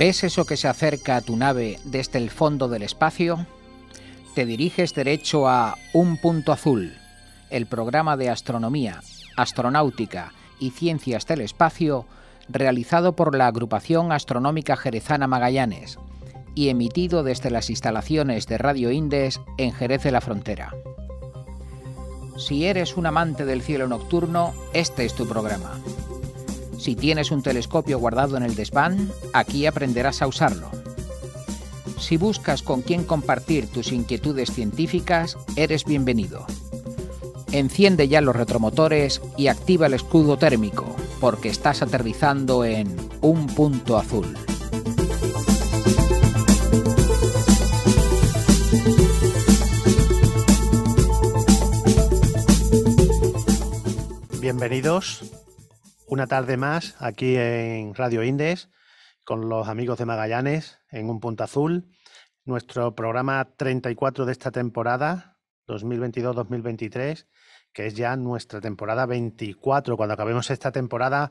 ¿Ves eso que se acerca a tu nave desde el fondo del espacio? Te diriges derecho a Un Punto Azul, el programa de astronomía, astronáutica y ciencias del espacio realizado por la Agrupación Astronómica Jerezana Magallanes y emitido desde las instalaciones de Radio Indes en Jerez de la Frontera. Si eres un amante del cielo nocturno, este es tu programa. Si tienes un telescopio guardado en el desván, aquí aprenderás a usarlo. Si buscas con quién compartir tus inquietudes científicas, eres bienvenido. Enciende ya los retromotores y activa el escudo térmico, porque estás aterrizando en un punto azul. Bienvenidos una tarde más aquí en Radio Indes con los amigos de Magallanes en un punto azul. Nuestro programa 34 de esta temporada 2022-2023, que es ya nuestra temporada 24. Cuando acabemos esta temporada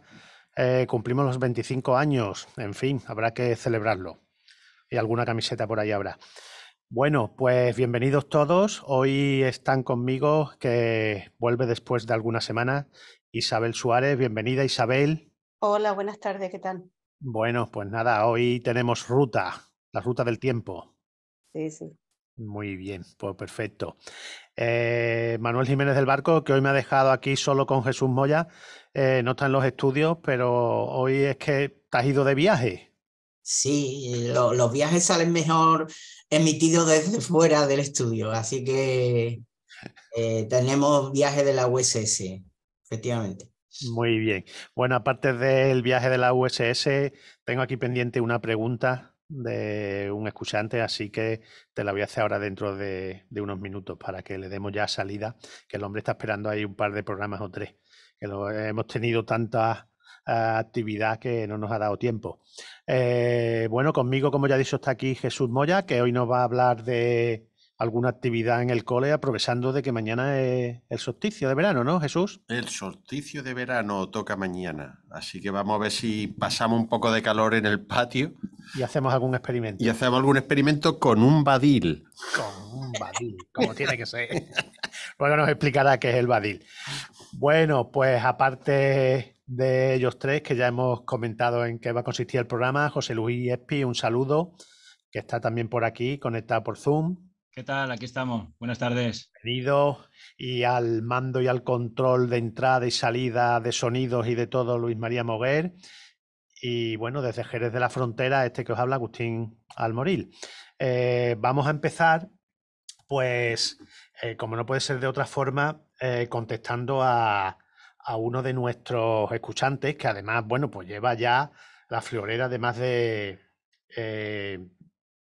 eh, cumplimos los 25 años. En fin, habrá que celebrarlo. Y alguna camiseta por ahí habrá. Bueno, pues bienvenidos todos. Hoy están conmigo, que vuelve después de algunas semanas, Isabel Suárez. Bienvenida, Isabel. Hola, buenas tardes, ¿qué tal? Bueno, pues nada, hoy tenemos ruta, la ruta del tiempo. Sí, sí. Muy bien, pues perfecto. Eh, Manuel Jiménez del Barco, que hoy me ha dejado aquí solo con Jesús Moya, eh, no está en los estudios, pero hoy es que te has ido de viaje. Sí, los viajes salen mejor emitidos desde fuera del estudio, así que eh, tenemos viaje de la USS efectivamente. Muy bien. Bueno, aparte del viaje de la USS, tengo aquí pendiente una pregunta de un escuchante, así que te la voy a hacer ahora dentro de, unos minutos para que le demos ya salida, que el hombre está esperando ahí un par de programas o tres, que lo, hemos tenido tanta ah, actividad que no nos ha dado tiempo. Eh, bueno, conmigo, como ya he dicho, está aquí Jesús Moya, que hoy nos va a hablar de, alguna actividad en el cole, aprovechando de que mañana es el solsticio de verano, ¿no, Jesús? El solsticio de verano toca mañana, así que vamos a ver si pasamos un poco de calor en el patio. Y hacemos algún experimento. Y hacemos algún experimento con un badil. Con un badil, como tiene que ser. Luego nos explicará qué es el badil. Bueno, pues aparte de ellos tres, que ya hemos comentado en qué va a consistir el programa, José Luis Espi, un saludo, que está también por aquí, conectado por Zoom. ¿Qué tal? Aquí estamos. Buenas tardes. Bienvenidos y al mando y al control de entrada y salida de sonidos y de todo Luis María Moguer. Y bueno, desde Jerez de la Frontera, este que os habla Agustín Almoril. Eh, vamos a empezar, pues, eh, como no puede ser de otra forma, eh, contestando a, uno de nuestros escuchantes, que además, bueno, pues lleva ya la florera de más de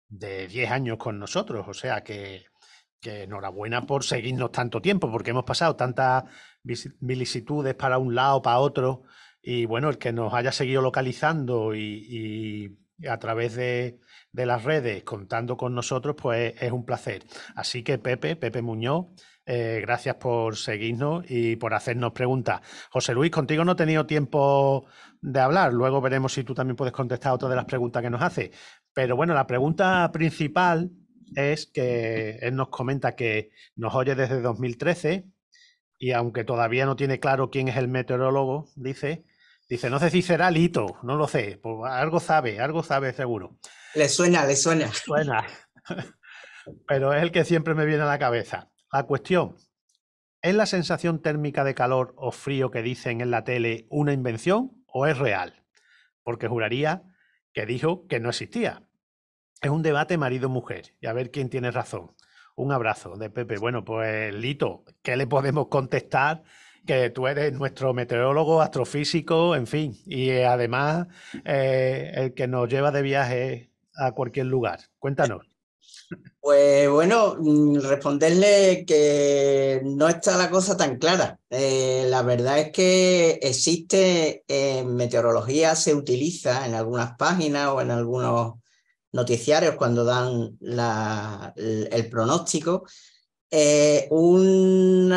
de 10 años con nosotros. O sea que, enhorabuena por seguirnos tanto tiempo, porque hemos pasado tantas vicisitudes para un lado, para otro. Y bueno, el que nos haya seguido localizando y, a través de, de, las redes contando con nosotros, pues es un placer. Así que Pepe, Pepe Muñoz, eh, gracias por seguirnos y por hacernos preguntas. José Luis, contigo no he tenido tiempo de hablar. Luego veremos si tú también puedes contestar otra de las preguntas que nos hace. Pero bueno, la pregunta principal es que él nos comenta que nos oye desde 2013 y aunque todavía no tiene claro quién es el meteorólogo, dice, dice, no sé si será Lito, no lo sé, pues algo sabe, algo sabe seguro. Le suena, le suena. suena. Pero es el que siempre me viene a la cabeza. La cuestión, ¿es la sensación térmica de calor o frío que dicen en la tele una invención o es real? Porque juraría que dijo que no existía. Es un debate marido-mujer y a ver quién tiene razón. Un abrazo de Pepe. Bueno, pues Lito, ¿qué le podemos contestar? Que tú eres nuestro meteorólogo, astrofísico, en fin, y eh, además eh, el que nos lleva de viaje a cualquier lugar. Cuéntanos. Pues bueno, mm, responderle que no está la cosa tan clara. Eh, la verdad es que existe en eh, meteorología, se utiliza en algunas páginas o en algunos noticiarios cuando dan el, pronóstico, eh, un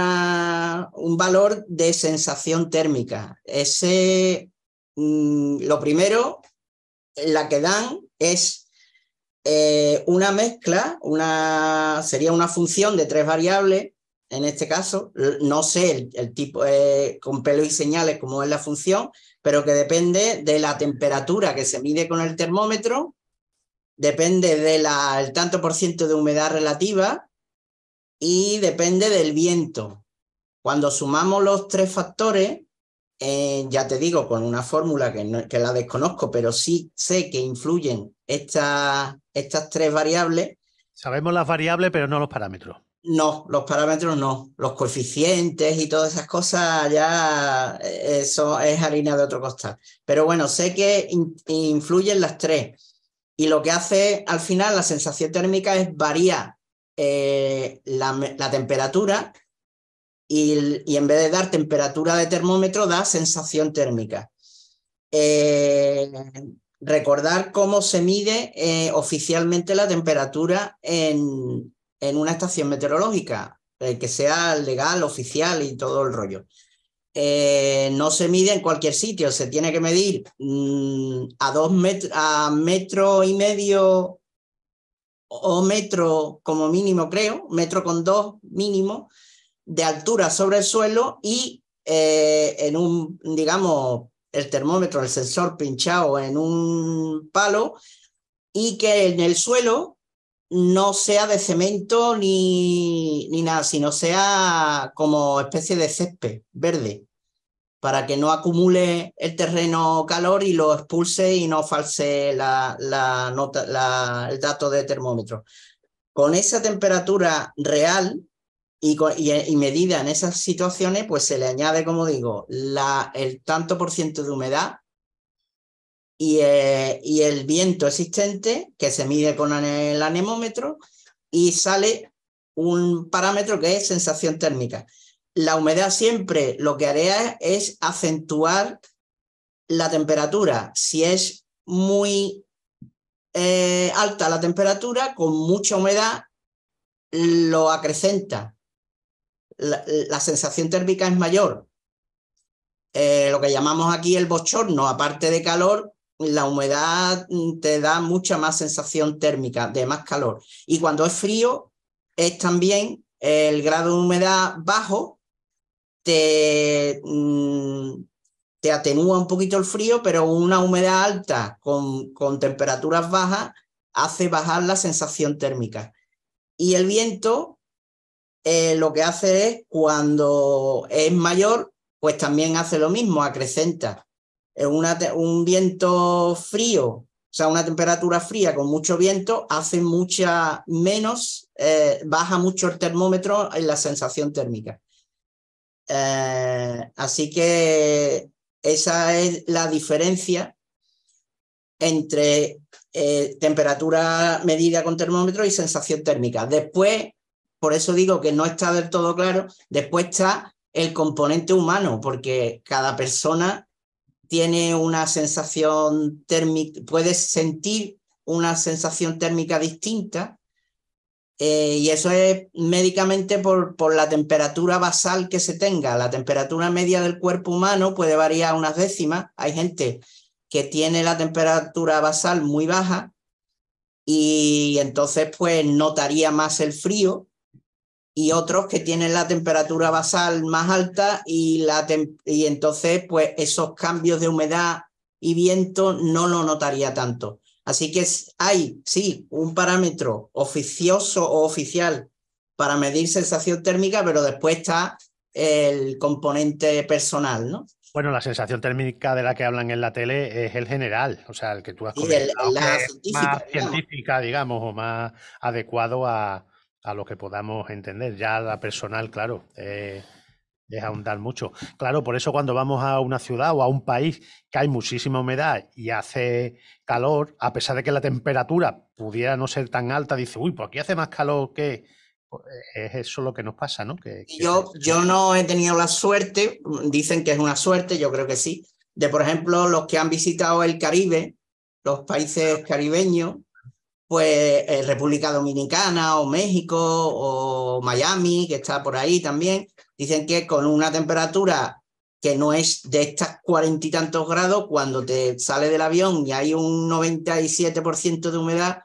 valor de sensación térmica. Ese, mm, lo primero, la que dan es eh, una mezcla, una, sería una función de tres variables, en este caso, no sé el, tipo, eh, con pelo y señales cómo es la función, pero que depende de la temperatura que se mide con el termómetro, depende del tanto por ciento de humedad relativa y depende del viento. Cuando sumamos los tres factores, eh, ya te digo, con una fórmula que, que la desconozco, pero sí sé que influyen estas estas tres variables. Sabemos las variables, pero no los parámetros. No, los parámetros no. Los coeficientes y todas esas cosas ya eh, eso es harina de otro costal. Pero bueno, sé que influyen las tres. Y lo que hace al final la sensación térmica es Varía eh, la, temperatura y, en vez de dar temperatura de termómetro da sensación térmica. Eh, recordar cómo se mide eh, oficialmente la temperatura en, una estación meteorológica, eh, que sea legal, oficial y todo el rollo. Eh, no se mide en cualquier sitio, se tiene que medir mm, a dos metros, a metro y medio o metro como mínimo, creo, metro con dos mínimo de altura sobre el suelo y en un, digamos, el termómetro, el sensor pinchado en un palo y que en el suelo no sea de cemento ni, ni nada, sino sea como especie de césped verde para que no acumule el terreno calor y lo expulse y no false la, nota, el dato de termómetro. Con esa temperatura real, eh, y, medida en esas situaciones, pues se le añade, como digo, el tanto por ciento de humedad eh, y, el viento existente, que se mide con el anemómetro, y sale un parámetro que es sensación térmica. La humedad siempre lo que haría es acentuar la temperatura. Si es muy eh, alta la temperatura, con mucha humedad, lo acrecenta la, sensación térmica es mayor. Eh, lo que llamamos aquí el bochorno, aparte de calor, la humedad mm, te da mucha más sensación térmica, de más calor. Y cuando es frío, es también eh, el grado de humedad bajo, mm, te, atenúa un poquito el frío, pero una humedad alta con temperaturas bajas hace bajar la sensación térmica. Y el viento, eh, lo que hace es, cuando es mayor, pues también hace lo mismo, acrecenta. un viento frío, o sea, una temperatura fría con mucho viento, hace mucha menos, eh, baja mucho el termómetro en la sensación térmica. Eh, así que esa es la diferencia entre temperatura medida con termómetro y sensación térmica. Después, por eso digo que no está del todo claro. Después está el componente humano, porque cada persona tiene una sensación térmica, puede sentir una sensación térmica distinta, eh, y eso es médicamente por, por, la temperatura basal que se tenga. La temperatura media del cuerpo humano puede variar unas décimas. Hay gente que tiene la temperatura basal muy baja y entonces pues notaría más el frío y otros que tienen la temperatura basal más alta y, la y entonces pues esos cambios de humedad y viento no lo notaría tanto. Así que hay, sí, un parámetro oficioso o oficial para medir sensación térmica, pero después está el componente personal, ¿no? Bueno, la sensación térmica de la que hablan en la tele es el general, o sea, el que tú has comentado, Y la más científica, digamos, o más adecuado a, a lo que podamos entender. Ya la personal, claro, eh, es ahondar mucho. Claro, por eso cuando vamos a una ciudad o a un país que hay muchísima humedad y hace calor, a pesar de que la temperatura pudiera no ser tan alta, dice, uy, pues aquí hace más calor que... Pues, eh, es eso lo que nos pasa, ¿no? Yo, yo no he tenido la suerte, dicen que es una suerte, yo creo que sí, de por ejemplo los que han visitado el Caribe, los países caribeños, pues eh, República Dominicana o México o Miami, que está por ahí también, dicen que con una temperatura que no es de estas cuarenta y tantos grados, cuando te sale del avión y hay un 97% de humedad,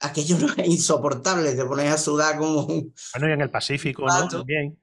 aquello no es insoportable, te pones a sudar como Bueno, y en el Pacífico, ¿no? También.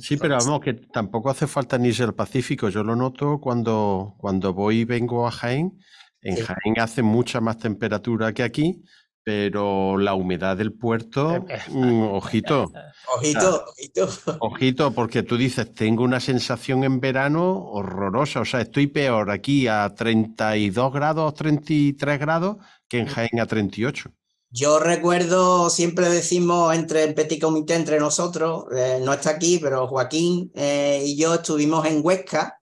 Sí, pero vamos, que tampoco hace falta ni ser el Pacífico, yo lo noto cuando, cuando voy y vengo a Jaén, en Jaén hace mucha más temperatura que aquí, pero la humedad del puerto, em, mm, ojito. Ojito, ojito. Ojito, porque tú dices, tengo una sensación en verano horrorosa. O sea, estoy peor aquí a 32 grados, 33 grados, que en Jaén a 38. Yo recuerdo, siempre decimos entre el Petit Comité, entre nosotros, eh, no está aquí, pero Joaquín eh, y yo estuvimos en Huesca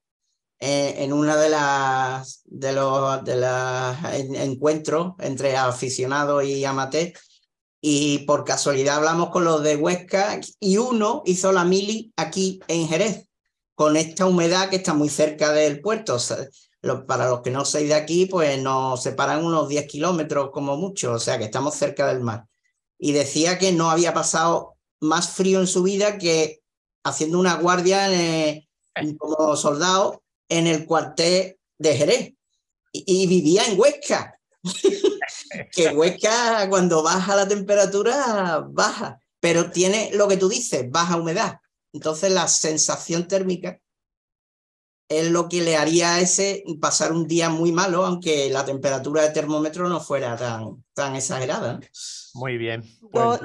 eh, en una de las de los de las encuentros entre aficionados y amateur y por casualidad hablamos con los de Huesca y uno hizo la mili aquí en Jerez con esta humedad que está muy cerca del puerto. para los que no seis de aquí, pues nos separan unos 10 kilómetros como mucho, o sea que estamos cerca del mar. Y decía que no había pasado más frío en su vida que haciendo una guardia eh, como soldado en el cuartel de Jerez y, vivía en Huesca. que Huesca cuando baja la temperatura baja, pero tiene lo que tú dices, baja humedad. Entonces la sensación térmica es lo que le haría a ese pasar un día muy malo, aunque la temperatura de termómetro no fuera tan, tan exagerada. Muy bien. Pues,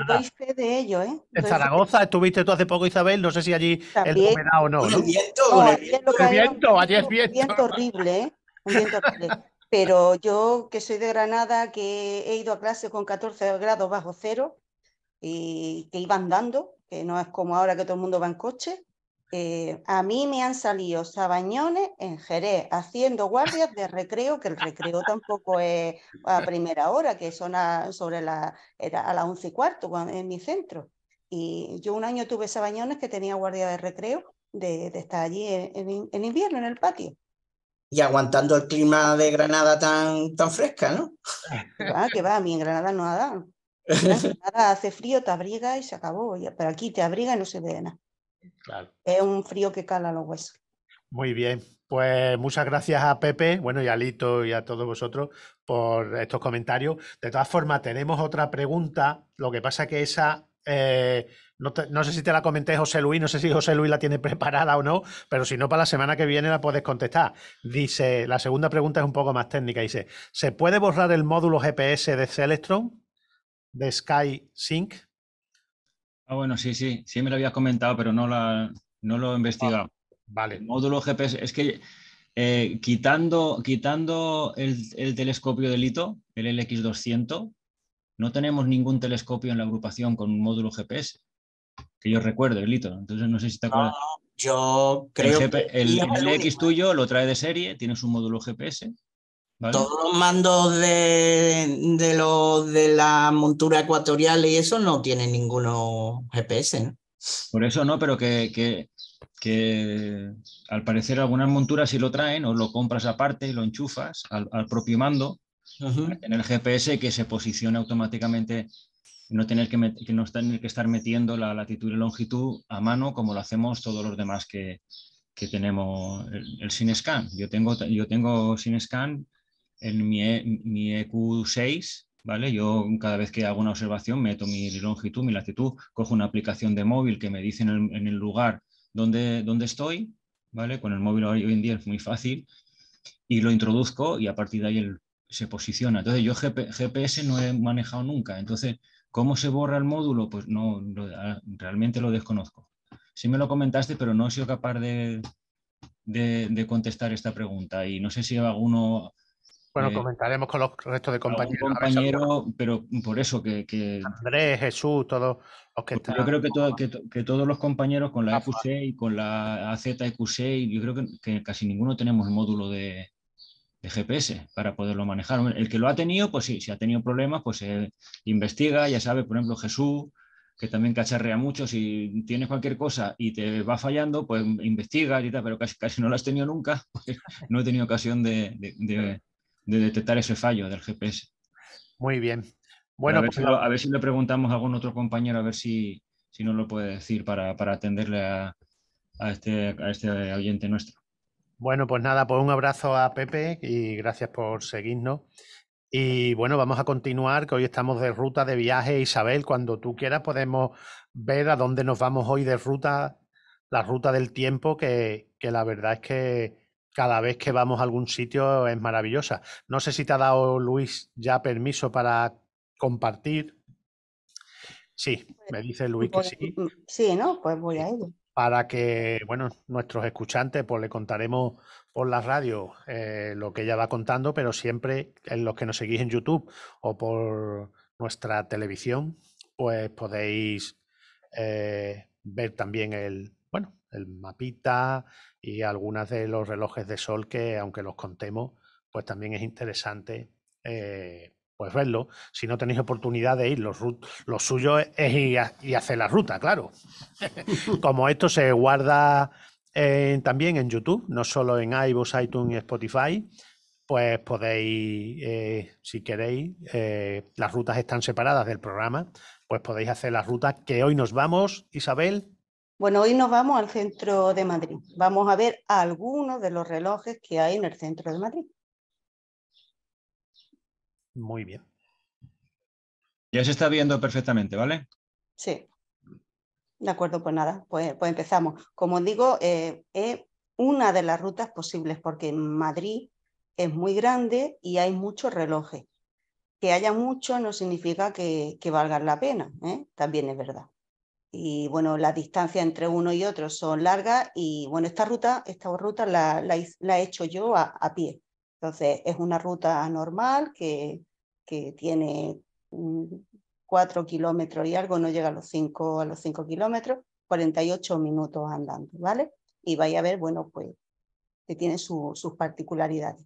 de ello, ¿eh? En Zaragoza estuviste tú hace poco, Isabel, no sé si allí el el o no. viento, Un viento horrible, ¿eh? Un viento horrible. Pero yo, que soy de Granada, que he ido a clase con 14 grados bajo cero y que iban dando, que no es como ahora que todo el mundo va en coche, eh, a mí me han salido sabañones en Jerez, haciendo guardias de recreo, que el recreo tampoco es a primera hora, que son a, sobre la, a las once y cuarto en mi centro. Y yo un año tuve sabañones que tenía guardia de recreo de, estar allí en, invierno, en el patio. Y aguantando el clima de Granada tan, tan fresca, ¿no? que va, a mí en Granada no ha dado. hace frío, te abriga y se acabó. Pero aquí te abriga y no se ve nada. Es un frío que cala los huesos. Muy bien, pues muchas gracias a Pepe, bueno, y a Lito y a todos vosotros por estos comentarios. De todas formas, tenemos otra pregunta, lo que pasa que esa, eh, no, sé si te la comenté José Luis, no sé si José Luis la tiene preparada o no, pero si no, para la semana que viene la puedes contestar. Dice, la segunda pregunta es un poco más técnica, dice, ¿se puede borrar el módulo GPS de Celestron, de SkySync? Ah, bueno, sí, sí, sí me lo habías comentado, pero no, la, no lo he investigado. Ah, vale. módulo GPS, es que eh, quitando, quitando el, telescopio de Lito, el LX200, no tenemos ningún telescopio en la agrupación con un módulo GPS, que yo recuerdo, el Lito. Entonces no sé si te acuerdas. yo creo que el, LX tuyo lo trae de serie, tienes un módulo GPS. Todos los mandos de, de, de la montura ecuatorial y eso no tienen ninguno GPS, ¿no? Por eso no, pero que, que, que, al parecer algunas monturas sí lo traen o lo compras aparte y lo enchufas al, propio mando en el GPS que se posicione automáticamente no tener que, no tener que estar metiendo la latitud y longitud a mano como lo hacemos todos los demás que, que tenemos el, el scan Yo tengo, yo tengo CineScan en mi, e, mi EQ6, ¿vale? Yo cada vez que hago una observación meto mi longitud, mi latitud, cojo una aplicación de móvil que me dice en el, lugar donde, donde estoy, ¿vale? Con el móvil hoy en día es muy fácil y lo introduzco y a partir de ahí se posiciona. Entonces yo GPS no he manejado nunca, entonces ¿cómo se borra el módulo? Pues no, realmente lo desconozco. Sí me lo comentaste, pero no he sido capaz de, de contestar esta pregunta y no sé si alguno bueno, eh, comentaremos con los restos de compañeros. pero por eso que, Andrés, Jesús, todos los que pues están. Yo creo que, todos los compañeros con la EQC y con la AZQ6, e yo creo que, casi ninguno tenemos el módulo de, GPS para poderlo manejar. El que lo ha tenido, pues sí, si ha tenido problemas, pues investiga, ya sabe, por ejemplo, Jesús que también cacharrea mucho, si tienes cualquier cosa y te va fallando, pues investiga y tal, pero casi, casi no lo has tenido nunca, pues no he tenido ocasión de de detectar ese fallo del GPS. Muy bien. Bueno, pues a ver, si le preguntamos a algún otro compañero, a ver si, si nos lo puede decir para, atenderle a, a, este, a este oyente nuestro. Bueno, pues nada, pues un abrazo a Pepe y gracias por seguirnos. Y bueno, vamos a continuar, que hoy estamos de ruta de viaje. Isabel, cuando tú quieras podemos ver a dónde nos vamos hoy de ruta, la ruta del tiempo, que la verdad es que cada vez que vamos a algún sitio es maravillosa. No sé si te ha dado Luis ya permiso para compartir. Sí, pues me dice Luis que pues, sí. Mm, sí, ¿no? Pues voy a ello. Para que, bueno, nuestros escuchantes, pues le contaremos por la radio eh, lo que ella va contando, pero siempre en los que nos seguís en YouTube o por nuestra televisión, pues podéis eh, ver también el, bueno, el mapita, y algunas de los relojes de sol que, aunque los contemos, pues también es interesante eh, pues verlo. Si no tenéis oportunidad de ir, lo suyo es, ir y hacer la ruta, claro. Como esto se guarda eh, también en YouTube, no solo en iVoox, iTunes y Spotify, pues podéis, eh, si queréis, las rutas están separadas del programa, pues podéis hacer las rutas que hoy nos vamos, Isabel. Bueno, hoy nos vamos al centro de Madrid. Vamos a ver algunos de los relojes que hay en el centro de Madrid. Muy bien. Ya se está viendo perfectamente, ¿vale? Sí. De acuerdo, pues nada, pues, pues empezamos. Como digo, eh, es una de las rutas posibles porque Madrid es muy grande y hay muchos relojes. Que haya muchos no significa que, que valgan la pena, ¿eh? también es verdad y bueno, las distancias entre uno y otro son largas y bueno, esta ruta, esta ruta la, la, he hecho yo a, pie. Entonces, es una ruta normal que, que tiene mm, cuatro kilómetros y algo, no llega a los cinco, a los cinco kilómetros, 48 minutos andando, ¿vale? Y vaya a ver, bueno, pues que tiene sus particularidades.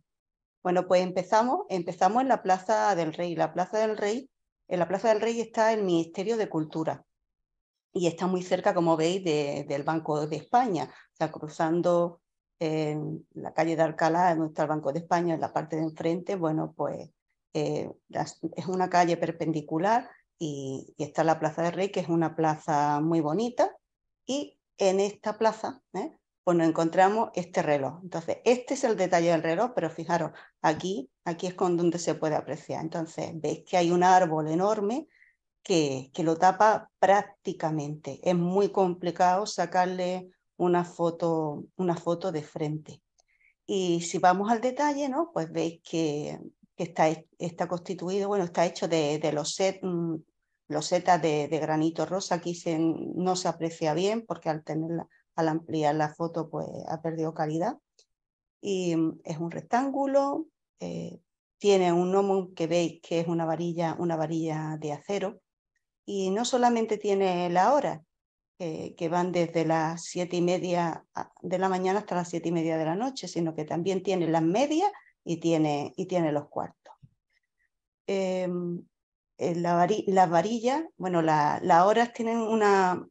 Bueno, pues empezamos, empezamos en la Plaza del Rey. La Plaza del Rey, en la Plaza del Rey está el Ministerio de Cultura y está muy cerca, como veis, del Banco de España. O cruzando eh, la calle de Alcalá, donde está el Banco de España, en la parte de enfrente, bueno, pues eh, es una calle perpendicular y, está la Plaza de Rey, que es una plaza muy bonita. Y en esta plaza, ¿eh? pues nos encontramos este reloj. Entonces, este es el detalle del reloj, pero fijaros, aquí, aquí es con donde se puede apreciar. Entonces, veis que hay un árbol enorme que, lo tapa prácticamente. Es muy complicado sacarle una foto, una foto de frente. Y si vamos al detalle, ¿no? Pues veis que, está, está, constituido, bueno, está hecho de, los set mm, de, de, granito rosa. Aquí se, no se aprecia bien porque al, tenerla, al ampliar la foto pues, ha perdido calidad. Y mm, es un rectángulo, eh, tiene un gnomon que veis que es una varilla, una varilla de acero y no solamente tiene la hora, que van desde las siete y media de la mañana hasta las siete y media de la noche, sino que también tiene las medias y tiene, y tiene los cuartos. Em, las varillas, bueno, las horas tienen una,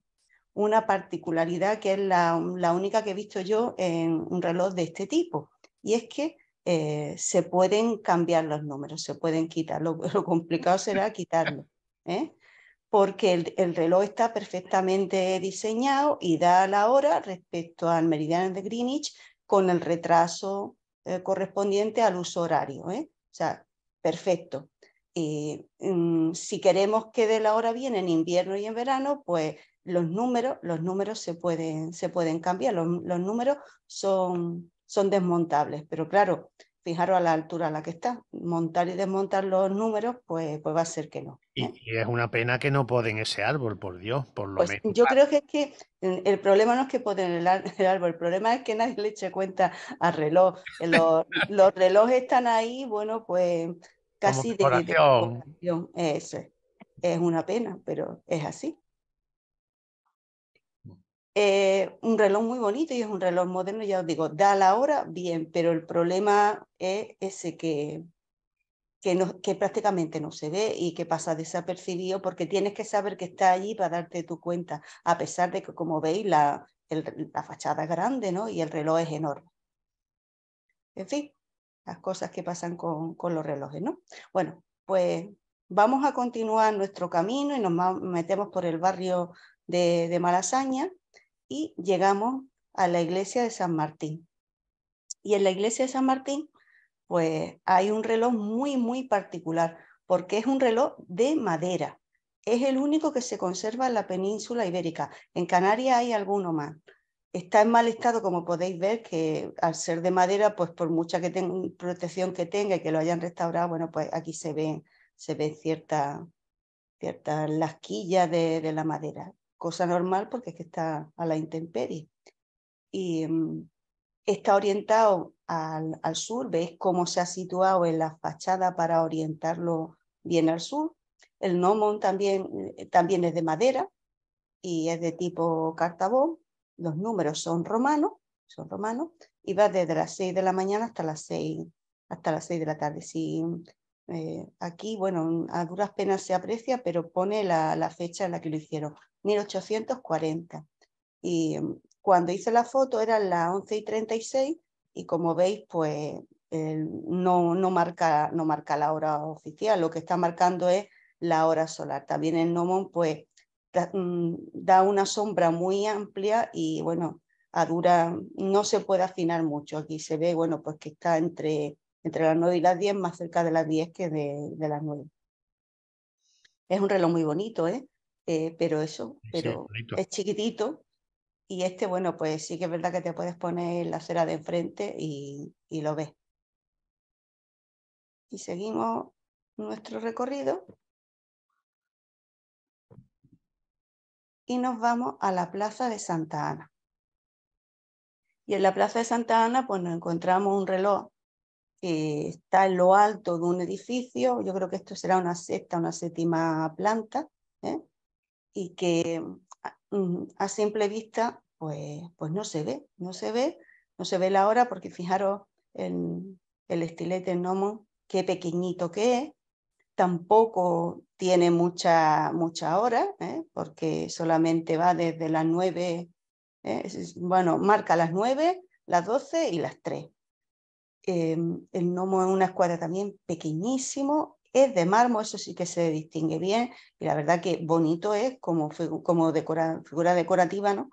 una particularidad que es la, única que he visto yo en un reloj de este tipo, y es que eh, se pueden cambiar los números, se pueden quitar, lo, lo complicado será quitarlo. ¿eh? porque el, reloj está perfectamente diseñado y da la hora respecto al meridiano de Greenwich con el retraso eh, correspondiente al uso horario. ¿eh? O sea, perfecto. Mm, si queremos que dé la hora bien en invierno y en verano, pues los números, los números se pueden, se pueden cambiar, los, los números son, son desmontables, pero claro, fijaros a la altura a la que está, montar y desmontar los números, pues, pues va a ser que no. Y, es una pena que no poden ese árbol, por Dios, por lo pues menos. Yo creo que es que el problema no es que poden el, árbol, el problema es que nadie le eche cuenta al reloj. Eh, los, relojes están ahí, bueno, pues casi de, es. una pena, pero es así. Eh, un reloj muy bonito y es un reloj moderno, ya os digo, da la hora bien, pero el problema es ese que, que, prácticamente no se ve y que pasa desapercibido porque tienes que saber que está allí para darte tu cuenta, a pesar de que, como veis, la, la fachada es grande ¿no? y el reloj es enorme. En fin, las cosas que pasan con, con los relojes, ¿no? Bueno, pues vamos a continuar nuestro camino y nos metemos por el barrio de, de, Malasaña y llegamos a la iglesia de San Martín. Y en la iglesia de San Martín pues hay un reloj muy, muy particular, porque es un reloj de madera. Es el único que se conserva en la península ibérica. En Canarias hay alguno más. Está en mal estado, como podéis ver, que al ser de madera, pues por mucha que protección que tenga y que lo hayan restaurado, bueno, pues aquí se ven, se ciertas cierta lasquillas de, de la madera. Cosa normal porque es que está a la intemperie. Y, mm, Está orientado al, al sur, veis cómo se ha situado en la fachada para orientarlo bien al sur. El gnomon también, eh, también es de madera y es de tipo cartabón. Los números son romanos, son romanos, y va desde las 6 de la mañana hasta las 6, hasta las 6 de la tarde. Si, eh, aquí, bueno, a duras penas se aprecia, pero pone la, la fecha en la que lo hicieron, 1840. Y cuando hice la foto eran las 11 y 36 y como veis, pues no, no, marca, no marca la hora oficial, lo que está marcando es la hora solar. También el gnomon pues mm, da, una sombra muy amplia y bueno, a dura, no se puede afinar mucho. Aquí se ve, bueno, pues que está entre, entre las 9 y las 10, más cerca de las 10 que de, las 9. Es un reloj muy bonito, ¿eh? eh pero eso, pero es chiquitito y este, bueno, pues sí que es verdad que te puedes poner la cera de enfrente y, lo ves. Y seguimos nuestro recorrido. Y nos vamos a la Plaza de Santa Ana. Y en la Plaza de Santa Ana, pues nos encontramos un reloj que está en lo alto de un edificio. Yo creo que esto será una sexta, una séptima planta. ¿eh? Y que a simple vista, pues, pues no se ve, no se ve, no se ve la hora porque fijaros en el estilete gnomo, qué pequeñito que es, tampoco tiene mucha, mucha hora, ¿eh? porque solamente va desde las 9, ¿eh? bueno, marca las 9, las 12 y las 3. Em, el gnomo es una escuadra también pequeñísimo, es de mármol, eso sí que se distingue bien, y la verdad que bonito es como, como figura decorativa, ¿no?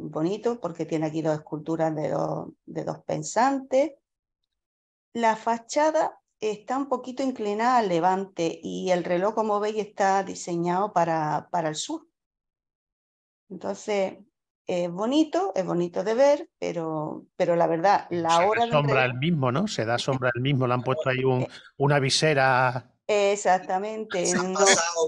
bonito porque tiene aquí dos esculturas de dos, pensantes. La fachada está un poquito inclinada al levante y el reloj, como veis, está diseñado para, para el sur. Entonces, es bonito, es bonito de ver, pero, pero la verdad, la hora... Se da sombra el mismo, ¿no? Se da sombra el mismo, le han puesto ahí un, eh, una visera... Exactamente.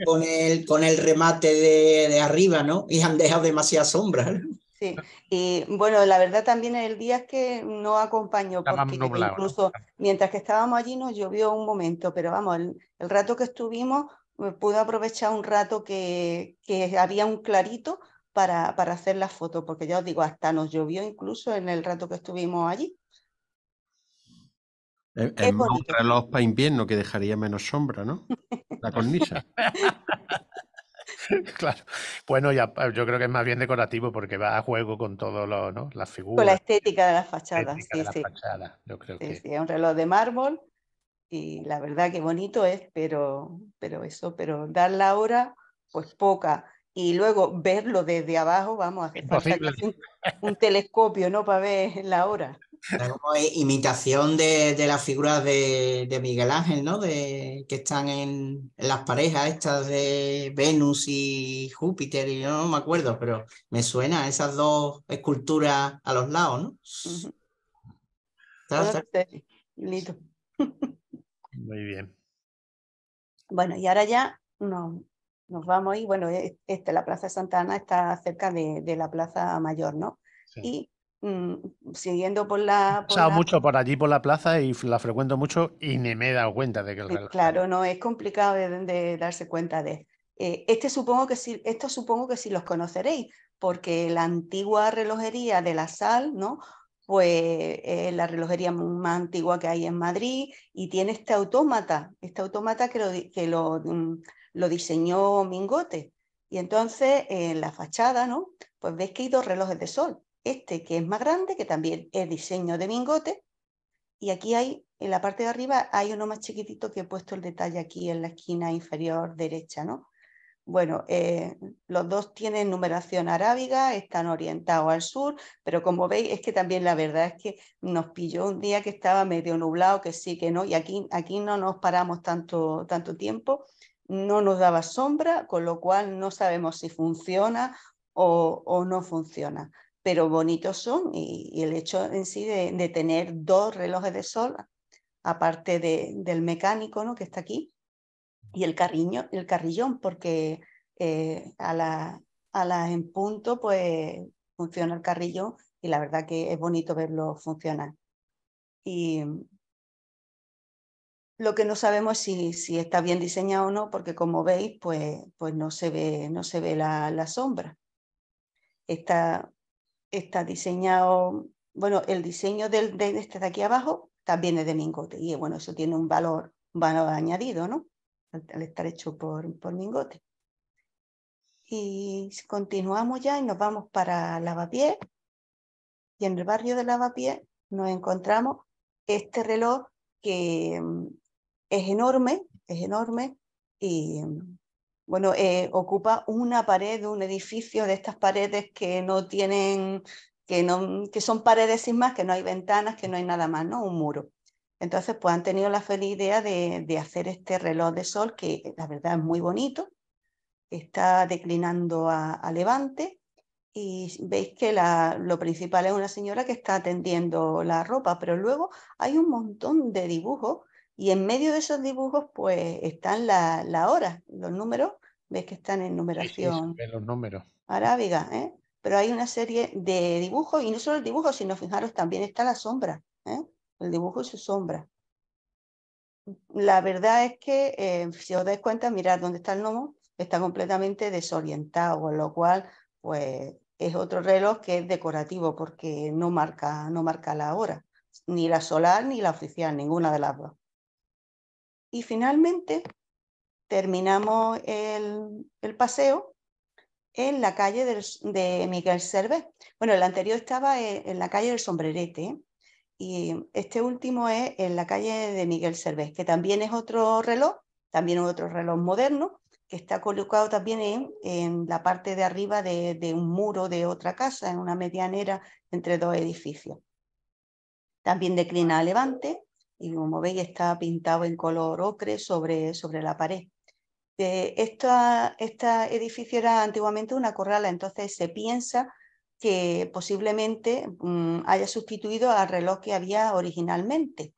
con el, con el remate de, arriba, ¿no? Y han dejado demasiada sombra. Sí, y bueno, la verdad también el día es que no acompañó, porque incluso mientras que estábamos allí nos llovió un momento, pero vamos, el, rato que estuvimos eh, pude aprovechar un rato que, que había un clarito para, hacer las fotos, porque ya os digo, hasta nos llovió incluso en el rato que estuvimos allí. Es, un reloj para invierno que dejaría menos sombra, ¿no? La cornisa. claro. Bueno, ya, yo creo que es más bien decorativo porque va a juego con todo lo, ¿no? las figuras. Con la estética de las fachadas, sí, sí. fachada, es un reloj de mármol y la verdad que bonito es, pero, pero eso, pero dar la hora, pues poca y luego verlo desde abajo, vamos, a hacer un, telescopio, ¿no? Para ver la hora. imitación de, las figuras de, Miguel Ángel, ¿no? De, que están en, las parejas estas de Venus y Júpiter, y no, no, me acuerdo, pero me suena esas dos esculturas a los lados, ¿no? Muy bien. Bueno, y ahora ya no nos vamos y bueno, e, este, la Plaza Santana Santa Ana está cerca de, de la Plaza Mayor, ¿no? Y mm, siguiendo por la... Por pasado mucho por allí, por la plaza, y la frecuento mucho y ni me he dado cuenta de que el eh, reloj... Claro, no, es complicado de, darse cuenta de... Eh, este supongo que sí, esto supongo que sí los conoceréis, porque la antigua relojería de la sal, ¿no? Pues es la relojería más antigua que hay en Madrid y tiene este autómata, este autómata que lo, que lo mm, lo diseñó Mingote. Y entonces en la fachada, ¿no? Pues ves que hay dos relojes de sol. Este que es más grande, que también es diseño de Mingote. Y aquí hay, en la parte de arriba, hay uno más chiquitito que he puesto el detalle aquí en la esquina inferior derecha, ¿no? Bueno, eh, los dos tienen numeración arábiga, están orientados al sur, pero como veis es que también la verdad es que nos pilló un día que estaba medio nublado, que sí, que no, y aquí, aquí no nos paramos tanto, tanto tiempo, no nos daba sombra, con lo cual no sabemos si funciona o, no funciona. Pero bonitos son y, el hecho en sí de, tener dos relojes de sol, aparte del mecánico ¿no? que está aquí, y el, carriño, el carrillón, porque eh, a, la, a las en punto pues funciona el carrillo y la verdad que es bonito verlo funcionar. Y, lo que no sabemos es si, si está bien diseñado o no, porque como veis, pues, pues no se ve, no se ve la, sombra. Está, está diseñado, bueno, el diseño de este de aquí abajo también es de mingote y bueno, eso tiene un valor, añadido, ¿no? Al, estar hecho por, por mingote. Y continuamos ya y nos vamos para Lavapié. Y en el barrio de Lavapié nos encontramos este reloj que, es enorme, es enorme y bueno, eh, ocupa una pared un edificio de estas paredes que no tienen, que, no, que son paredes sin más, que no hay ventanas, que no hay nada más, ¿no? Un muro. Entonces, pues han tenido la feliz idea de, hacer este reloj de sol que la verdad es muy bonito, está declinando a, levante y veis que la, lo principal es una señora que está atendiendo la ropa, pero luego hay un montón de dibujos y en medio de esos dibujos, pues están las la hora, los números, ves que están en numeración. los números. Arábiga, ¿eh? Pero hay una serie de dibujos, y no solo el dibujo, sino fijaros, también está la sombra, ¿eh? El dibujo y su sombra. La verdad es que, eh, si os dais cuenta, mirad dónde está el gnomo, está completamente desorientado, con lo cual, pues es otro reloj que es decorativo porque no marca, no marca la hora, ni la solar ni la oficial, ninguna de las dos. Y finalmente terminamos el, paseo en la calle de Miguel Servet. Bueno, el anterior estaba e, en, la calle del Sombrerete y este último es en la calle de Miguel Servet, que también es otro reloj, también otro reloj moderno, que está colocado también en, la parte de arriba de, de un muro de otra casa, en una medianera entre dos edificios. También declina a ah. levante y como veis está pintado en color ocre sobre, sobre la pared. Este esta, edificio era antiguamente una corrala, entonces se piensa que posiblemente mm, haya sustituido al reloj que había originalmente.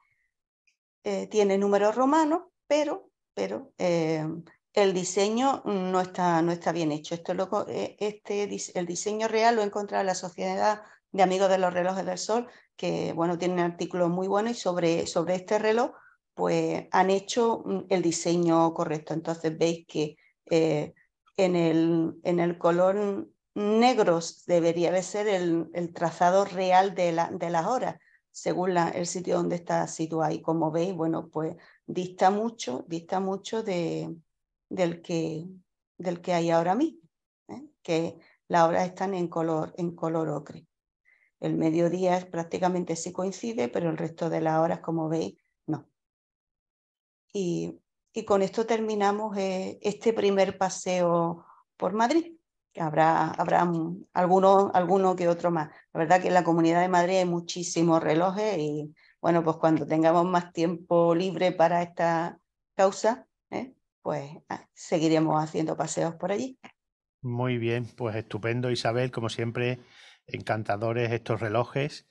Eh, tiene números romanos, pero, pero eh, el diseño no está, no está bien hecho. Esto lo, este el diseño real lo he la Sociedad de Amigos de los Relojes del Sol que bueno, tienen artículos muy buenos y sobre, sobre este reloj pues han hecho mm, el diseño correcto. Entonces veis que eh, en, el, en, el, color negro debería de ser el, trazado real de, la, de, las horas, según el sitio donde está situado. Y como veis, bueno, pues dista mucho, dista mucho de, del, que, del que hay ahora mismo, ¿eh? que las horas están en color, en color ocre. El mediodía prácticamente sí coincide, pero el resto de las horas, como veis, no. Y, con esto terminamos eh, este primer paseo por Madrid. Habrá, habrá alguno, que otro más. La verdad que en la Comunidad de Madrid hay muchísimos relojes y bueno, pues cuando tengamos más tiempo libre para esta causa, eh, pues ah, seguiremos haciendo paseos por allí. Muy bien, pues estupendo Isabel, como siempre, encantadores estos relojes.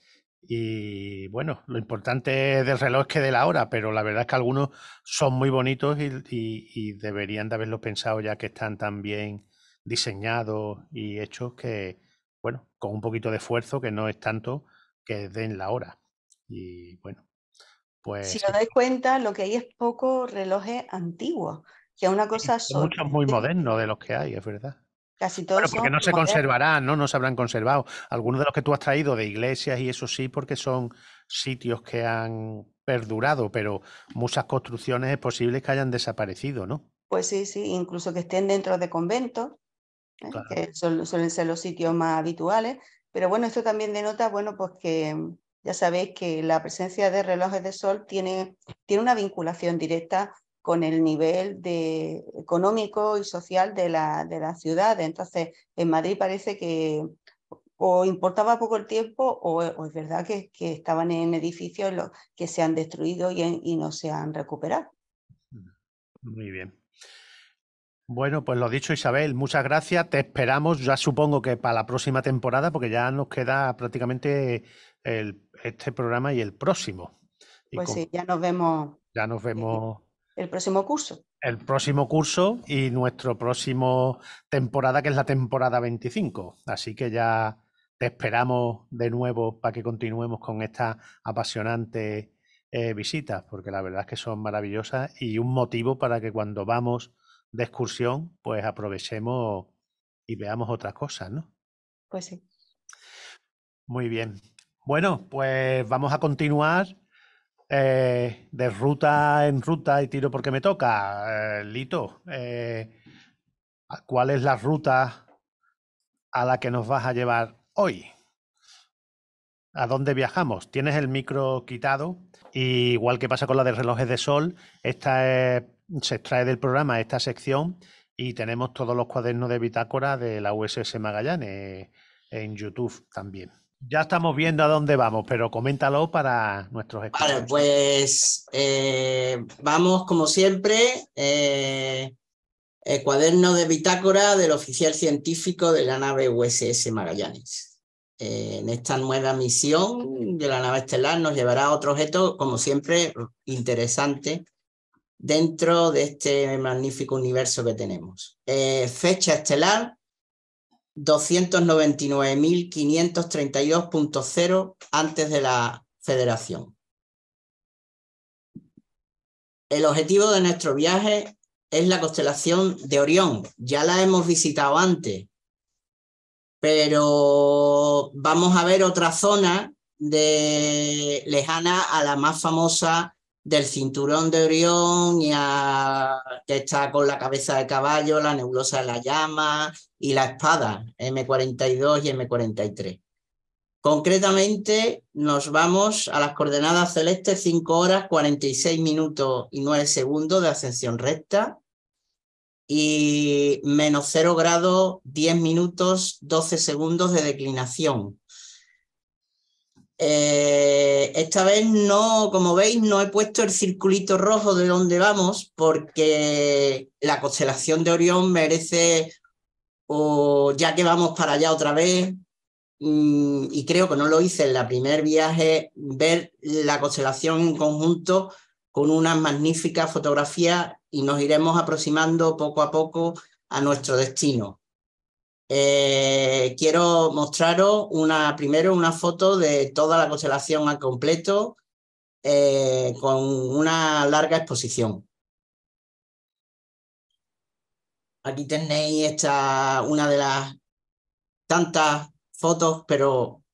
Y bueno, lo importante del reloj es que de la hora, pero la verdad es que algunos son muy bonitos y, deberían de haberlo pensado ya que están tan bien diseñados y hechos que, bueno, con un poquito de esfuerzo, que no es tanto que den la hora. Y bueno, pues... Si os dais cuenta, lo que hay es poco relojes antiguos, que es una cosa... Son muchos muy modernos de los que hay, es verdad. Casi todos. Bueno, porque no se conservarán, ¿no? No se habrán conservado. Algunos de los que tú has traído de iglesias y eso sí, porque son sitios que han perdurado, pero muchas construcciones es posible que hayan desaparecido, ¿no? Pues sí, sí, incluso que estén dentro de conventos, ¿eh? que suelen ser los sitios más habituales. Pero bueno, esto también denota, bueno, pues que mm, ya sabéis que la presencia de relojes de sol tiene, tiene una vinculación directa con el nivel de, económico y social de la, de la ciudad. Entonces, en Madrid parece que o importaba poco el tiempo o, es verdad que, estaban en edificios que se han destruido y, no se han recuperado. Muy bien. Bueno, pues lo dicho Isabel, muchas gracias. Te esperamos, ya supongo que para la próxima temporada, porque ya nos queda prácticamente este programa y el próximo. pues sí, ya nos vemos. Ya nos vemos el próximo curso. El próximo curso y nuestro próximo temporada, que es la temporada 25. Así que ya te esperamos de nuevo para que continuemos con esta apasionante eh, visitas, porque la verdad es que son maravillosas y un motivo para que cuando vamos de excursión, pues aprovechemos y veamos otras cosas, ¿no? Pues sí. Muy bien. Bueno, pues vamos a continuar eh, de ruta en ruta y tiro porque me toca, eh, Lito. Eh, ¿Cuál es la ruta a la que nos vas a llevar hoy? ¿A dónde viajamos? Tienes el micro quitado, y igual que pasa con la de relojes de sol, esta se extrae del programa esta sección y tenemos todos los cuadernos de bitácora de la USS Magallanes en YouTube también. Ya estamos viendo a dónde vamos, pero coméntalo para nuestros expertos. Vale, pues eh, vamos como siempre, el eh, eh, cuaderno de bitácora del oficial científico de la nave USS Magallanes. en esta nueva misión de la nave estelar nos llevará a otro objeto, como siempre, interesante dentro de este magnífico universo que tenemos. fecha estelar 299.532.0 antes de la federación. El objetivo de nuestro viaje es la constelación de Orión. Ya la hemos visitado antes, pero vamos a ver otra zona de, lejana a la más famosa del cinturón de Orión y a, que está con la cabeza de caballo, la nebulosa de la llama y la espada M42 y M43. Concretamente nos vamos a las coordenadas celestes 5 horas 46 minutos y 9 segundos de ascensión recta y menos 0 grados 10 minutos 12 segundos de declinación eh, esta vez no, como veis, no he puesto el circulito rojo de donde vamos porque la constelación de Orión merece, o ya que vamos para allá otra vez, mm, y creo que no lo hice en la primer viaje, ver la constelación en conjunto con una magnífica fotografía y nos iremos aproximando poco a poco a nuestro destino. Eh, quiero mostraros primero una foto de toda la constelación al completo eh, con una larga exposición. Aquí tenéis esta, una de las tantas fotos, pero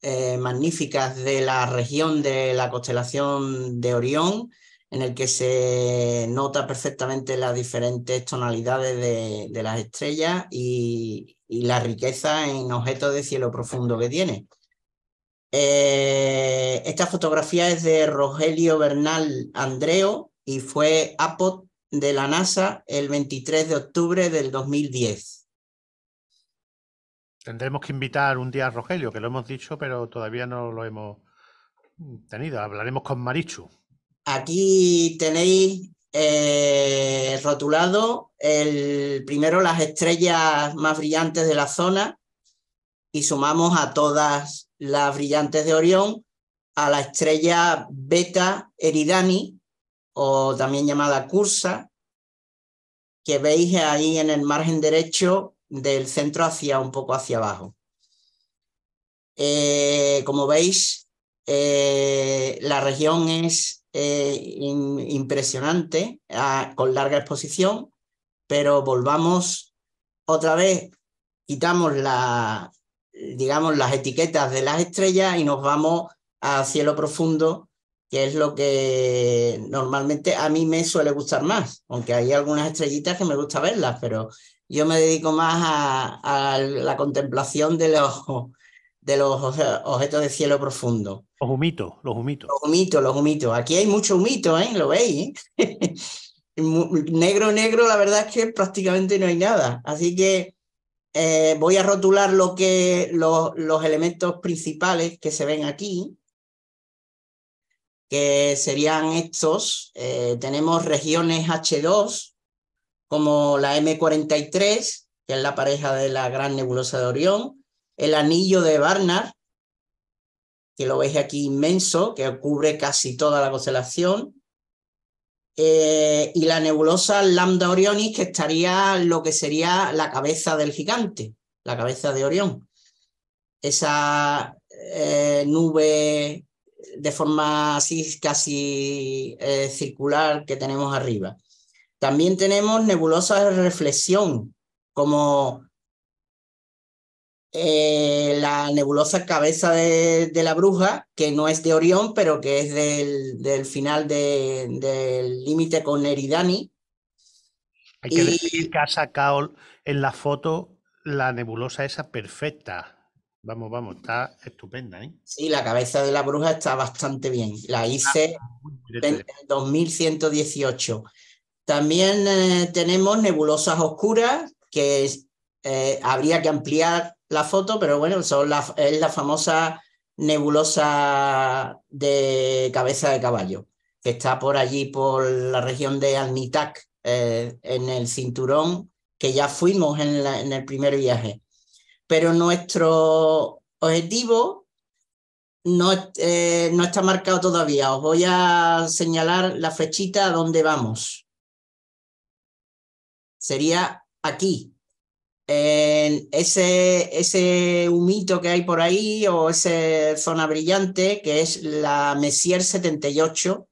eh, magníficas, de la región de la constelación de Orión, en el que se nota perfectamente las diferentes tonalidades de, de las estrellas y, y la riqueza en objetos de cielo profundo que tiene. Eh, esta fotografía es de Rogelio Bernal Andreo y fue APOT de la NASA el 23 de octubre del 2010. Tendremos que invitar un día a Rogelio, que lo hemos dicho, pero todavía no lo hemos tenido. Hablaremos con Marichu. Aquí tenéis eh, rotulado el, primero las estrellas más brillantes de la zona y sumamos a todas las brillantes de Orión a la estrella Beta Eridani, o también llamada Cursa, que veis ahí en el margen derecho del centro hacia un poco hacia abajo. Eh, como veis, eh, la región es impresionante, ah, con larga exposición, pero volvamos otra vez, quitamos la, digamos, las etiquetas de las estrellas y nos vamos a cielo profundo, que es lo que normalmente a mí me suele gustar más, aunque hay algunas estrellitas que me gusta verlas, pero yo me dedico más a, a la contemplación de los, de los objetos de cielo profundo. Los humitos, los humitos. Los humitos, los humitos. Aquí hay mucho humito, ¿eh? Lo veis. ¿eh? negro, negro, la verdad es que prácticamente no hay nada. Así que eh, voy a rotular lo que, los elementos principales que se ven aquí, que serían estos. Eh, tenemos regiones H2, como la M43, que es la pareja de la Gran Nebulosa de Orión, el anillo de Barnard, que lo veis aquí inmenso, que cubre casi toda la constelación, eh, y la nebulosa Lambda Orionis, que estaría lo que sería la cabeza del gigante, la cabeza de Orión. Esa eh, nube de forma así casi eh, circular que tenemos arriba. También tenemos nebulosas de reflexión, como eh, la nebulosa cabeza de, la bruja, que no es de Orión, pero que es del, final del límite con Eridani. Hay que decir que ha sacado en la foto la nebulosa esa perfecta. Vamos, vamos, está estupenda, ¿eh? Sí, la cabeza de la bruja está bastante bien. La hice en 2118. También eh, tenemos nebulosas oscuras, que habría que ampliar la foto, pero bueno, son la, es la famosa nebulosa de cabeza de caballo, que está por allí, por la región de Alnitak eh, en el cinturón, que ya fuimos en, el primer viaje. Pero nuestro objetivo no, eh, no está marcado todavía. Os voy a señalar la fechita a dónde vamos. Sería aquí, en ese, ese humito que hay por ahí o esa zona brillante que es la Messier 78,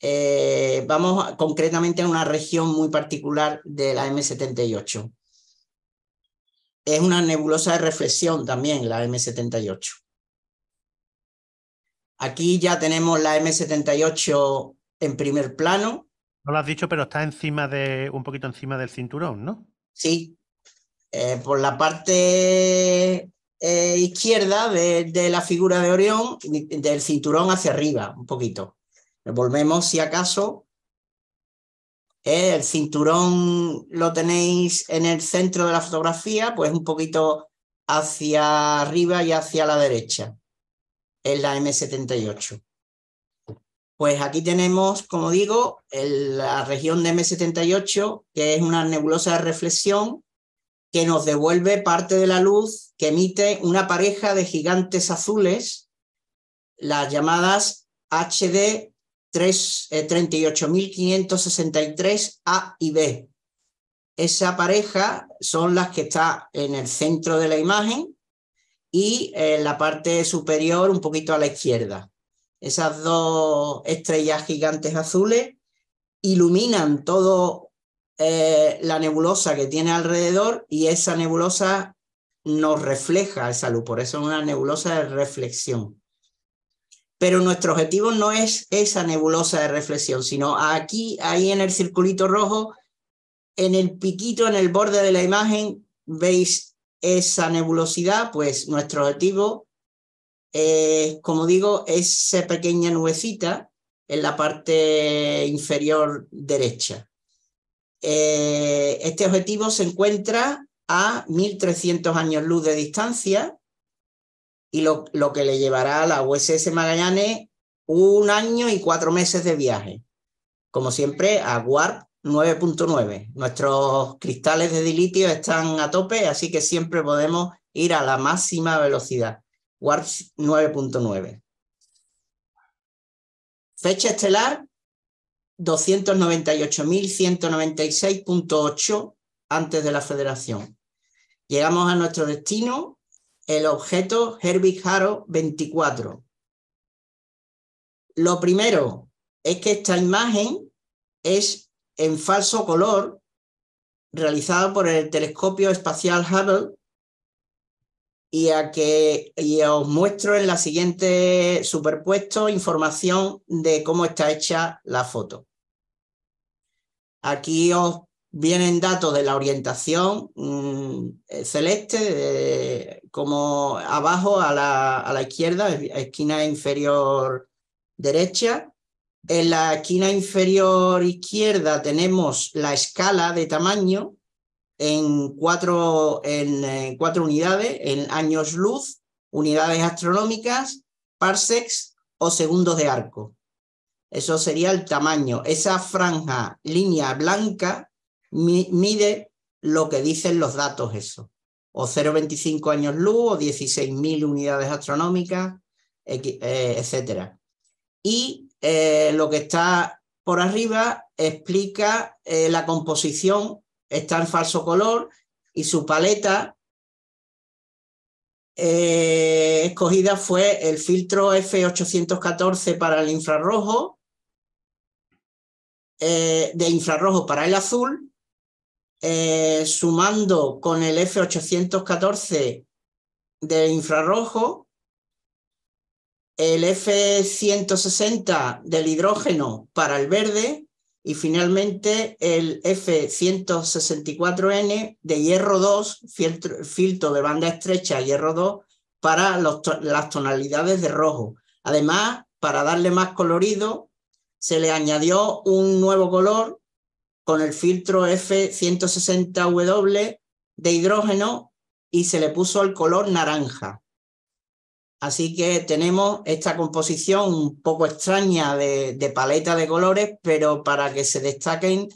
eh, vamos concretamente a una región muy particular de la M78. Es una nebulosa de reflexión también la M78. Aquí ya tenemos la M78 en primer plano. No lo has dicho, pero está encima de, un poquito encima del cinturón, ¿no? Sí, eh, por la parte eh, izquierda de, la figura de Orión, del cinturón hacia arriba, un poquito. Volvemos, si acaso. el cinturón lo tenéis en el centro de la fotografía, pues un poquito hacia arriba y hacia la derecha, en la M78. Pues aquí tenemos, como digo, la región de M78, que es una nebulosa de reflexión que nos devuelve parte de la luz que emite una pareja de gigantes azules, las llamadas HD 38563 eh, A y B. Esa pareja son las que está en el centro de la imagen y eh, en la parte superior un poquito a la izquierda. Esas dos estrellas gigantes azules iluminan todo eh, la nebulosa que tiene alrededor y esa nebulosa nos refleja esa luz, por eso es una nebulosa de reflexión. Pero nuestro objetivo no es esa nebulosa de reflexión, sino aquí, ahí en el circulito rojo, en el piquito, en el borde de la imagen, veis esa nebulosidad, pues nuestro objetivo eh, como digo, esa pequeña nubecita en la parte inferior derecha. Eh, este objetivo se encuentra a 1.300 años luz de distancia y lo, lo, que le llevará a la USS Magallanes un año y cuatro meses de viaje. Como siempre, a Warp 9.9. Nuestros cristales de dilitio están a tope, así que siempre podemos ir a la máxima velocidad. Warp 9.9. Fecha estelar, 298.196.8 antes de la federación. Llegamos a nuestro destino, el objeto Herbig Haro 24. Lo primero es que esta imagen es en falso color, realizada por el telescopio espacial Hubble, y a que os muestro en la siguiente superpuesto información de cómo está hecha la foto. Aquí os vienen datos de la orientación mm, eh, celeste, eh, como abajo a la, izquierda, esquina inferior derecha. En la esquina inferior izquierda tenemos la escala de tamaño en cuatro, en eh, cuatro unidades, en años luz, unidades astronómicas, parsecs o segundos de arco. Eso sería el tamaño. Esa franja, línea blanca, mide lo que dicen los datos eso. O 0,25 años luz, o 16.000 unidades astronómicas, eh, etc. Y eh, lo que está por arriba explica eh, la composición, está en falso color y su paleta escogida fue el filtro F814 para el infrarrojo, eh, de infrarrojo para el azul, eh, sumando con el F814 de infrarrojo, el F160 del hidrógeno para el verde y finalmente el F164N de hierro 2, filtro, de banda estrecha hierro 2 para las tonalidades de rojo. Además, para darle más colorido, se le añadió un nuevo color con el filtro F160W de hidrógeno y se le puso el color naranja. Así que tenemos esta composición un poco extraña de, paleta de colores, pero para que se destaquen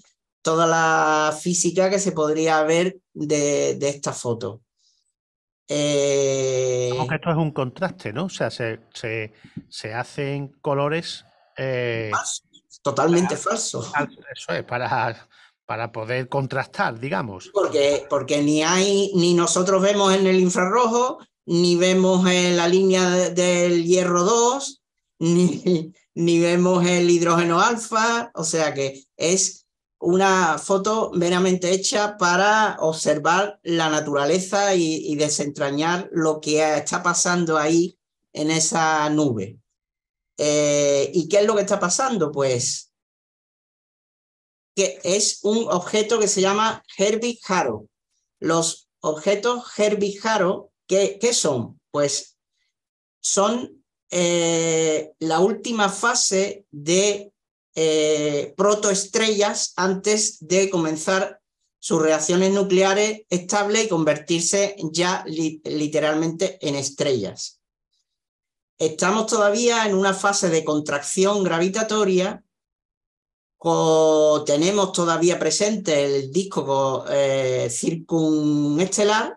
toda la física que se podría ver de, esta foto. Como eh, que esto es un contraste, ¿no? O sea, se, se hacen colores eh, totalmente falso. Eso es, para, para poder contrastar, digamos. Porque, porque ni hay, ni nosotros vemos en el infrarrojo, ni vemos en la línea del hierro 2, ni, vemos el hidrógeno alfa, o sea que es una foto meramente hecha para observar la naturaleza y desentrañar lo que está pasando ahí en esa nube. Eh, ¿Y qué es lo que está pasando? Pues que es un objeto que se llama Herbig Haro. Los objetos Herbig Haro, ¿qué, ¿qué, son? Pues son eh, la última fase de eh, protoestrellas antes de comenzar sus reacciones nucleares estables y convertirse ya literalmente en estrellas estamos todavía en una fase de contracción gravitatoria, tenemos todavía presente el disco eh, circunestelar,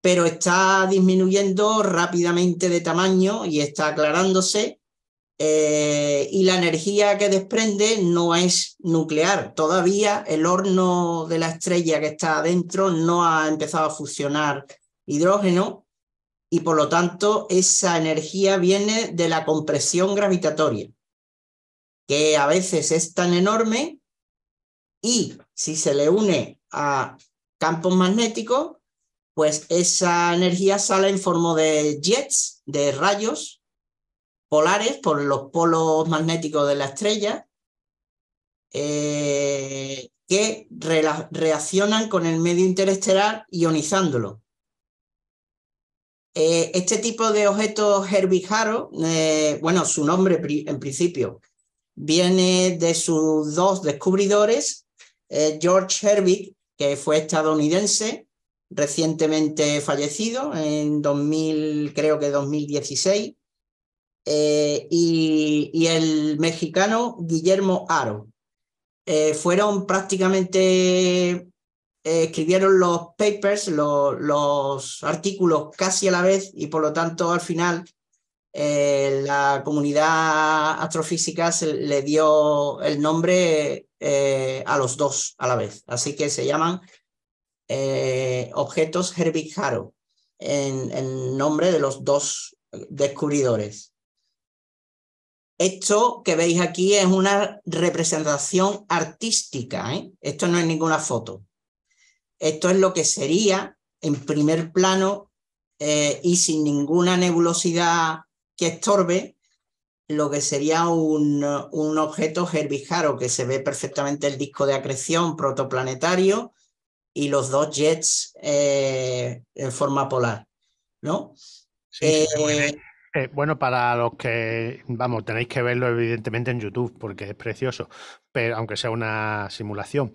pero está disminuyendo rápidamente de tamaño y está aclarándose. Eh, y la energía que desprende no es nuclear. Todavía el horno de la estrella que está adentro no ha empezado a fusionar hidrógeno, y por lo tanto esa energía viene de la compresión gravitatoria, que a veces es tan enorme y si se le une a campos magnéticos, pues esa energía sale en forma de jets, de rayos polares por los polos magnéticos de la estrella, eh, que reaccionan con el medio interestelar ionizándolo. Eh, este tipo de objetos herbig eh, bueno, su nombre en principio viene de sus dos descubridores, eh, George Herbig, que fue estadounidense, recientemente fallecido en 2000, creo que 2016, eh, y, el mexicano Guillermo Haro. fueron prácticamente eh, escribieron los papers, los, artículos casi a la vez y por lo tanto al final eh, la comunidad astrofísica le dio el nombre eh, a los dos a la vez. Así que se llaman objetos Herbig Haro, en, nombre de los dos descubridores. Esto que veis aquí es una representación artística, esto no es ninguna foto, esto es lo que sería en primer plano eh, y sin ninguna nebulosidad que estorbe, lo que sería un, objeto herbijaro que se ve perfectamente el disco de acreción protoplanetario y los dos jets eh, en forma polar, ¿no? bueno. Eh, bueno, para los que, vamos, tenéis que verlo evidentemente en YouTube porque es precioso, pero aunque sea una simulación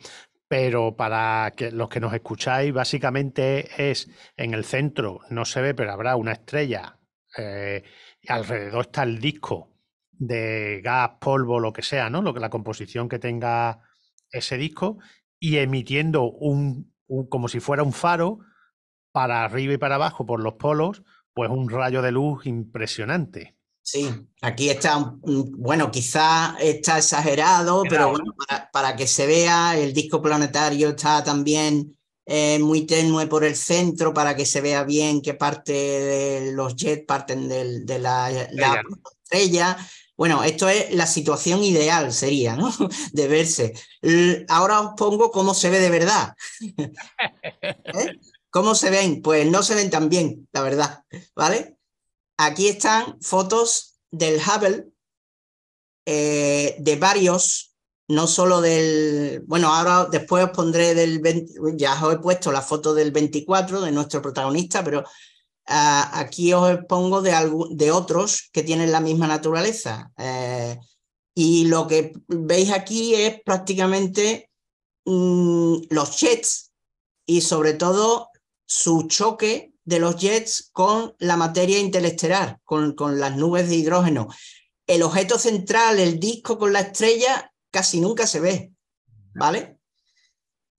pero para que los que nos escucháis, básicamente es en el centro, no se ve, pero habrá una estrella. Eh, y alrededor está el disco de gas, polvo, lo que sea, ¿no? Lo que, la composición que tenga ese disco, y emitiendo un, como si fuera un faro para arriba y para abajo por los polos, pues un rayo de luz impresionante. Sí, aquí está, bueno, quizás está exagerado, pero bueno, para, que se vea, el disco planetario está también eh, muy tenue por el centro, para que se vea bien qué parte de los jets parten de la, estrella. Bueno, esto es la situación ideal, sería, ¿no? De verse. Ahora os pongo cómo se ve de verdad. ¿Eh? ¿Cómo se ven? Pues no se ven tan bien, la verdad, ¿vale? Aquí están fotos del Hubble, eh, de varios, no solo del, bueno, ahora después os pondré del, ya os he puesto la foto del 24 de nuestro protagonista, pero ah, aquí os pongo de, de, otros que tienen la misma naturaleza. Eh, y lo que veis aquí es prácticamente mm, los jets y sobre todo su choque de los jets con la materia interestelar, con, las nubes de hidrógeno. El objeto central, el disco con la estrella, casi nunca se ve, ¿vale?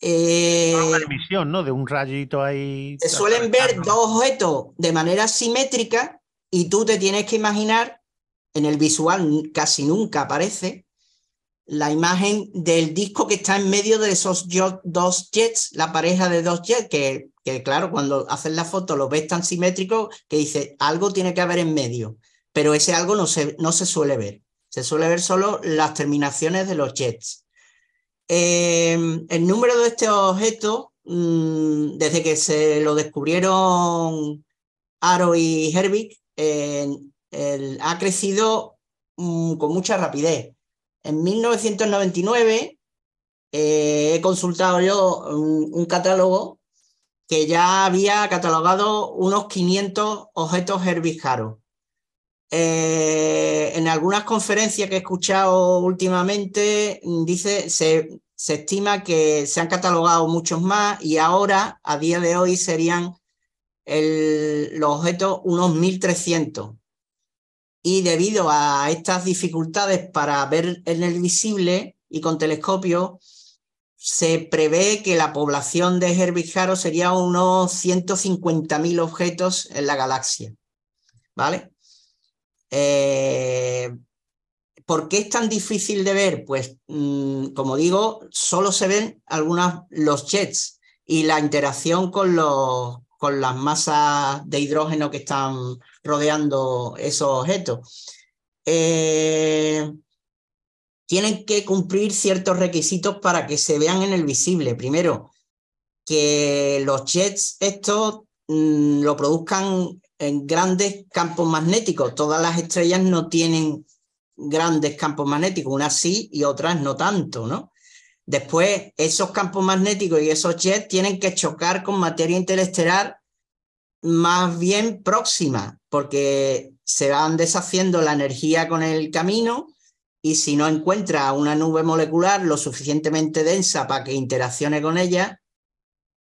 Eh, una emisión, ¿no? De un rayito ahí. Se suelen ver dos objetos de manera simétrica y tú te tienes que imaginar, en el visual casi nunca aparece, la imagen del disco que está en medio de esos dos jets, la pareja de dos jets, que que claro, cuando haces la foto lo ves tan simétrico que dice algo tiene que haber en medio, pero ese algo no se, no se suele ver. Se suele ver solo las terminaciones de los jets. Em, el número de este objeto, mm, desde que se lo descubrieron Aro y Herbig, ha crecido mm, con mucha rapidez. En 1999 eh, he consultado yo mm, un catálogo que ya había catalogado unos 500 objetos herbícaros. Eh, en algunas conferencias que he escuchado últimamente, dice, se, se estima que se han catalogado muchos más y ahora, a día de hoy, serían los objetos unos 1.300. Y debido a estas dificultades para ver en el visible y con telescopio, se prevé que la población de Herbijaro sería unos 150.000 objetos en la galaxia. ¿Vale? Eh, ¿Por qué es tan difícil de ver? Pues, mm, como digo, solo se ven algunas, los jets y la interacción con, los, con las masas de hidrógeno que están rodeando esos objetos. Eh, tienen que cumplir ciertos requisitos para que se vean en el visible. Primero, que los jets estos mm, lo produzcan en grandes campos magnéticos. Todas las estrellas no tienen grandes campos magnéticos, unas sí y otras no tanto, ¿no? Después, esos campos magnéticos y esos jets tienen que chocar con materia interestelar más bien próxima, porque se van deshaciendo la energía con el camino y si no encuentra una nube molecular lo suficientemente densa para que interaccione con ella,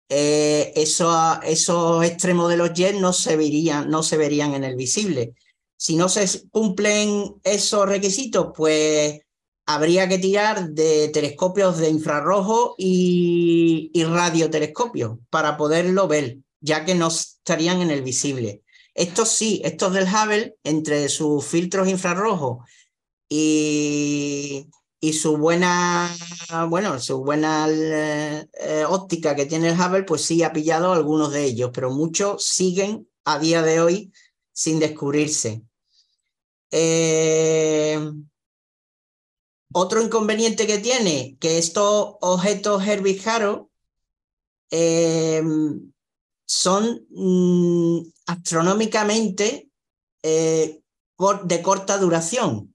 eh, esos, extremos de los jets no se, verían, no se verían en el visible. Si no se cumplen esos requisitos, pues habría que tirar de telescopios de infrarrojo y, y radiotelescopios para poderlo ver, ya que no estarían en el visible. Estos sí, estos del Hubble, entre sus filtros infrarrojos y, su buena, bueno, su buena eh, eh, óptica que tiene el Hubble, pues sí ha pillado algunos de ellos, pero muchos siguen a día de hoy sin descubrirse. Eh, otro inconveniente que tiene, que estos objetos herbijaros son mm, astronómicamente de corta duración.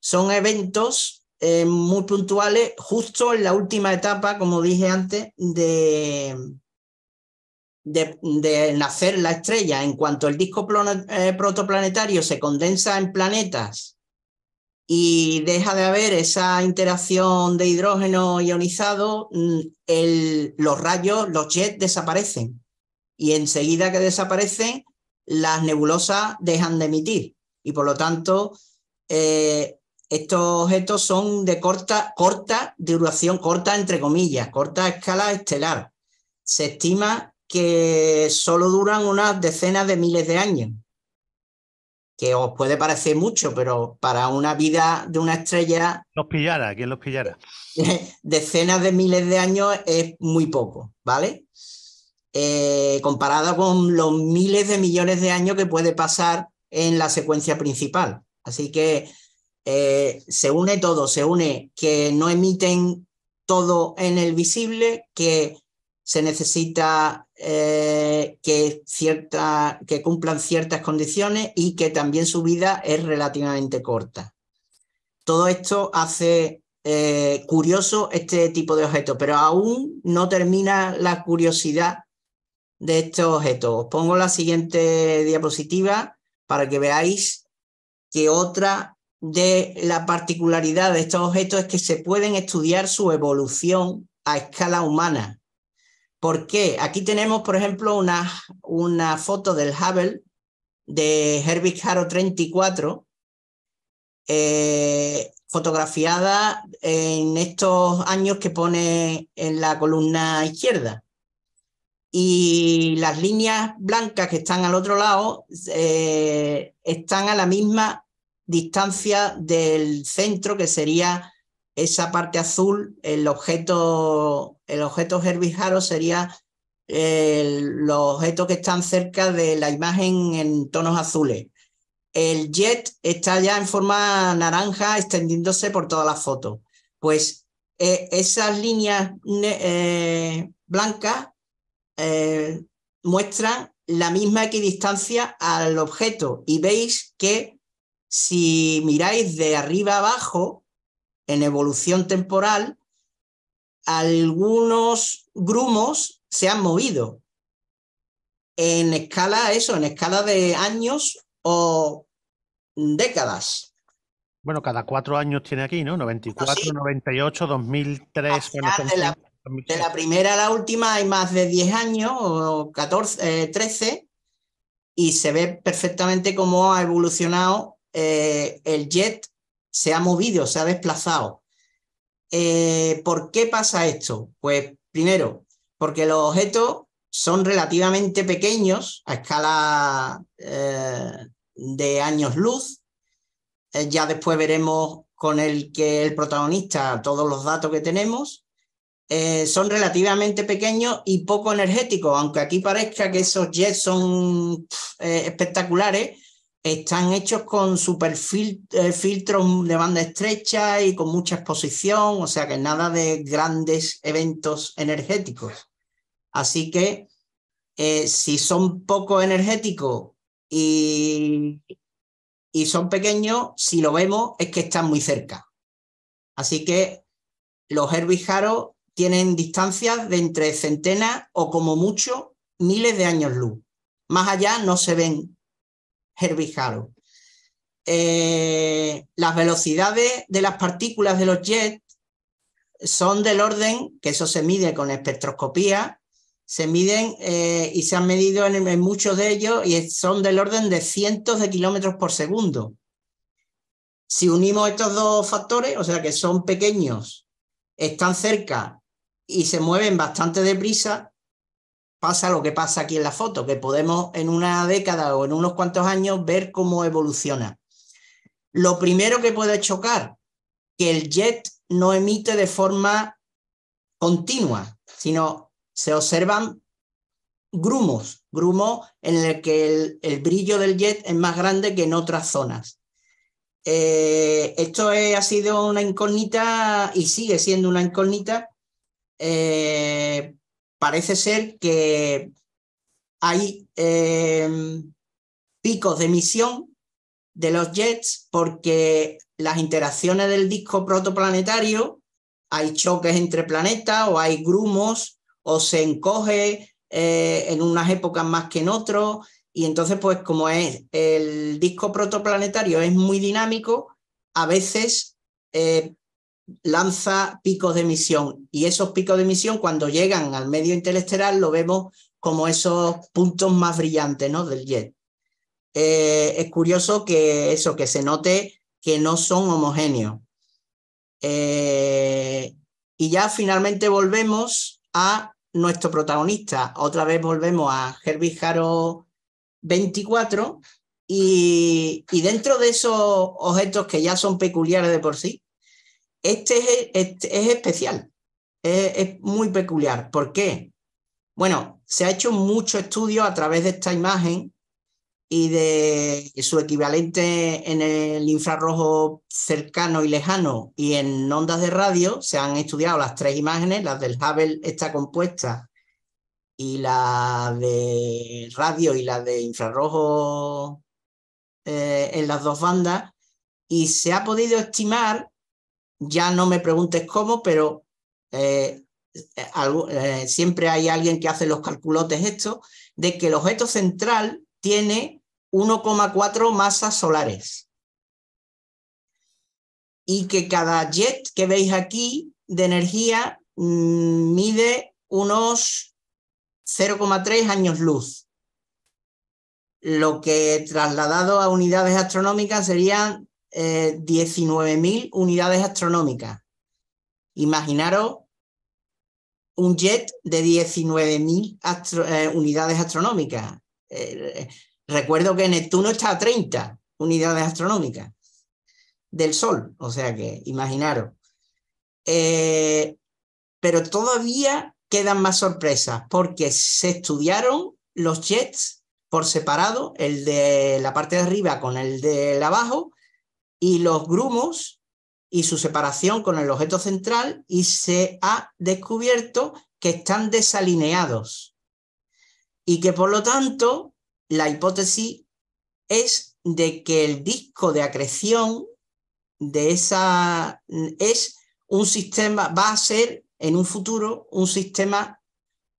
Son eventos eh, muy puntuales, justo en la última etapa, como dije antes, de, de, nacer la estrella. En cuanto el disco eh, protoplanetario se condensa en planetas y deja de haber esa interacción de hidrógeno ionizado, mm, el, los rayos, los jets desaparecen. Y enseguida que desaparecen, las nebulosas dejan de emitir. Y por lo tanto, eh, estos objetos son de corta, corta duración, corta entre comillas, corta escala estelar. Se estima que solo duran unas decenas de miles de años, que os puede parecer mucho, pero para una vida de una estrella... Los pillara, ¿quién los pillara? Decenas de miles de años es muy poco, ¿vale? Eh, comparado con los miles de millones de años que puede pasar en la secuencia principal. Así que eh, se une todo, se une que no emiten todo en el visible, que se necesita eh, que, cierta, que cumplan ciertas condiciones y que también su vida es relativamente corta. Todo esto hace eh, curioso este tipo de objetos, pero aún no termina la curiosidad de estos objetos. Os pongo la siguiente diapositiva para que veáis que otra de la particularidad de estos objetos es que se pueden estudiar su evolución a escala humana. ¿Por qué? Aquí tenemos, por ejemplo, una, una foto del Hubble de Herbig Haro 34, fotografiada en estos años que pone en la columna izquierda. Y las líneas blancas que están al otro lado eh, están a la misma distancia del centro, que sería esa parte azul, el objeto, el objeto sería eh, los objetos que están cerca de la imagen en tonos azules. El jet está ya en forma naranja extendiéndose por toda la foto. Pues eh, esas líneas eh, blancas muestran la misma equidistancia al objeto y veis que si miráis de arriba abajo, en evolución temporal, algunos grumos se han movido en escala, eso, en escala de años o décadas. Bueno, cada cuatro años tiene aquí, ¿no? 94, 98, 2003. de, la, primera a la última hay más de 10 años o 14, 13 eh, y se ve perfectamente cómo ha evolucionado eh, el jet se ha movido, se ha desplazado. Eh, ¿Por qué pasa esto? Pues primero, porque los objetos son relativamente pequeños a escala eh, de años luz. ya después veremos con el que el protagonista todos los datos que tenemos. son relativamente pequeños y poco energéticos, aunque aquí parezca que esos jets son espectaculares, están hechos con super eh, filtros de banda estrecha y con mucha exposición, o sea que nada de grandes eventos energéticos. Así que eh, si son poco energéticos y, son pequeños, si lo vemos es que están muy cerca. Así que los herbíjaros tienen distancias de entre centenas o como mucho miles de años luz. Más allá no se ven eh, las velocidades de las partículas de los jets son del orden, que eso se mide con espectroscopía, se miden eh, y se han medido en, en, muchos de ellos y son del orden de cientos de kilómetros por segundo. Si unimos estos dos factores, o sea que son pequeños, están cerca y se mueven bastante deprisa, pasa lo que pasa aquí en la foto, que podemos en una década o en unos cuantos años ver cómo evoluciona. Lo primero que puede chocar, que el jet no emite de forma continua, sino se observan grumos, grumos en el que el, brillo del jet es más grande que en otras zonas. Eh, esto ha sido una incógnita y sigue siendo una incógnita eh, parece ser que hay em, picos de emisión de los jets porque las interacciones del disco protoplanetario, hay choques entre planetas o hay grumos o se encoge eh, en unas épocas más que en otros. Y entonces, pues como es el disco protoplanetario es muy dinámico, a veces eh, lanza picos de emisión y esos picos de emisión cuando llegan al medio interestelar lo vemos como esos puntos más brillantes ¿no? del jet. Eh, es curioso que eso, que se note que no son homogéneos. Eh, y ya finalmente volvemos a nuestro protagonista. Otra vez volvemos a Herbie Haro 24 y dentro de esos objetos que ya son peculiares de por sí, este, este es, especial, es, muy peculiar. ¿Por qué? Bueno, se ha hecho mucho estudio a través de esta imagen y de su equivalente en el infrarrojo cercano y lejano y en ondas de radio. Se han estudiado las tres imágenes, las del Hubble está compuesta y la de radio y la de infrarrojo eh, en las dos bandas y se ha podido estimar ya no me preguntes cómo, pero eh, eh, eh, siempre hay alguien que hace los calculotes esto, de que el objeto central tiene 1,4 masas solares. Y que cada jet que veis aquí de energía mm, mide unos 0,3 años luz. Lo que trasladado a unidades astronómicas serían 19.000 eh, unidades astronómicas. Imaginaros un jet de 19.000 eh, unidades astronómicas. Eh, recuerdo que Neptuno está a 30 unidades astronómicas del Sol, o sea que imaginaros. pero todavía quedan más sorpresas porque se estudiaron los jets por separado, el de la parte de arriba con el de abajo, y los grumos y su separación con el objeto central y se ha descubierto que están desalineados y que por lo tanto la hipótesis es de que el disco de acreción de esa es un sistema, va a ser en un futuro un sistema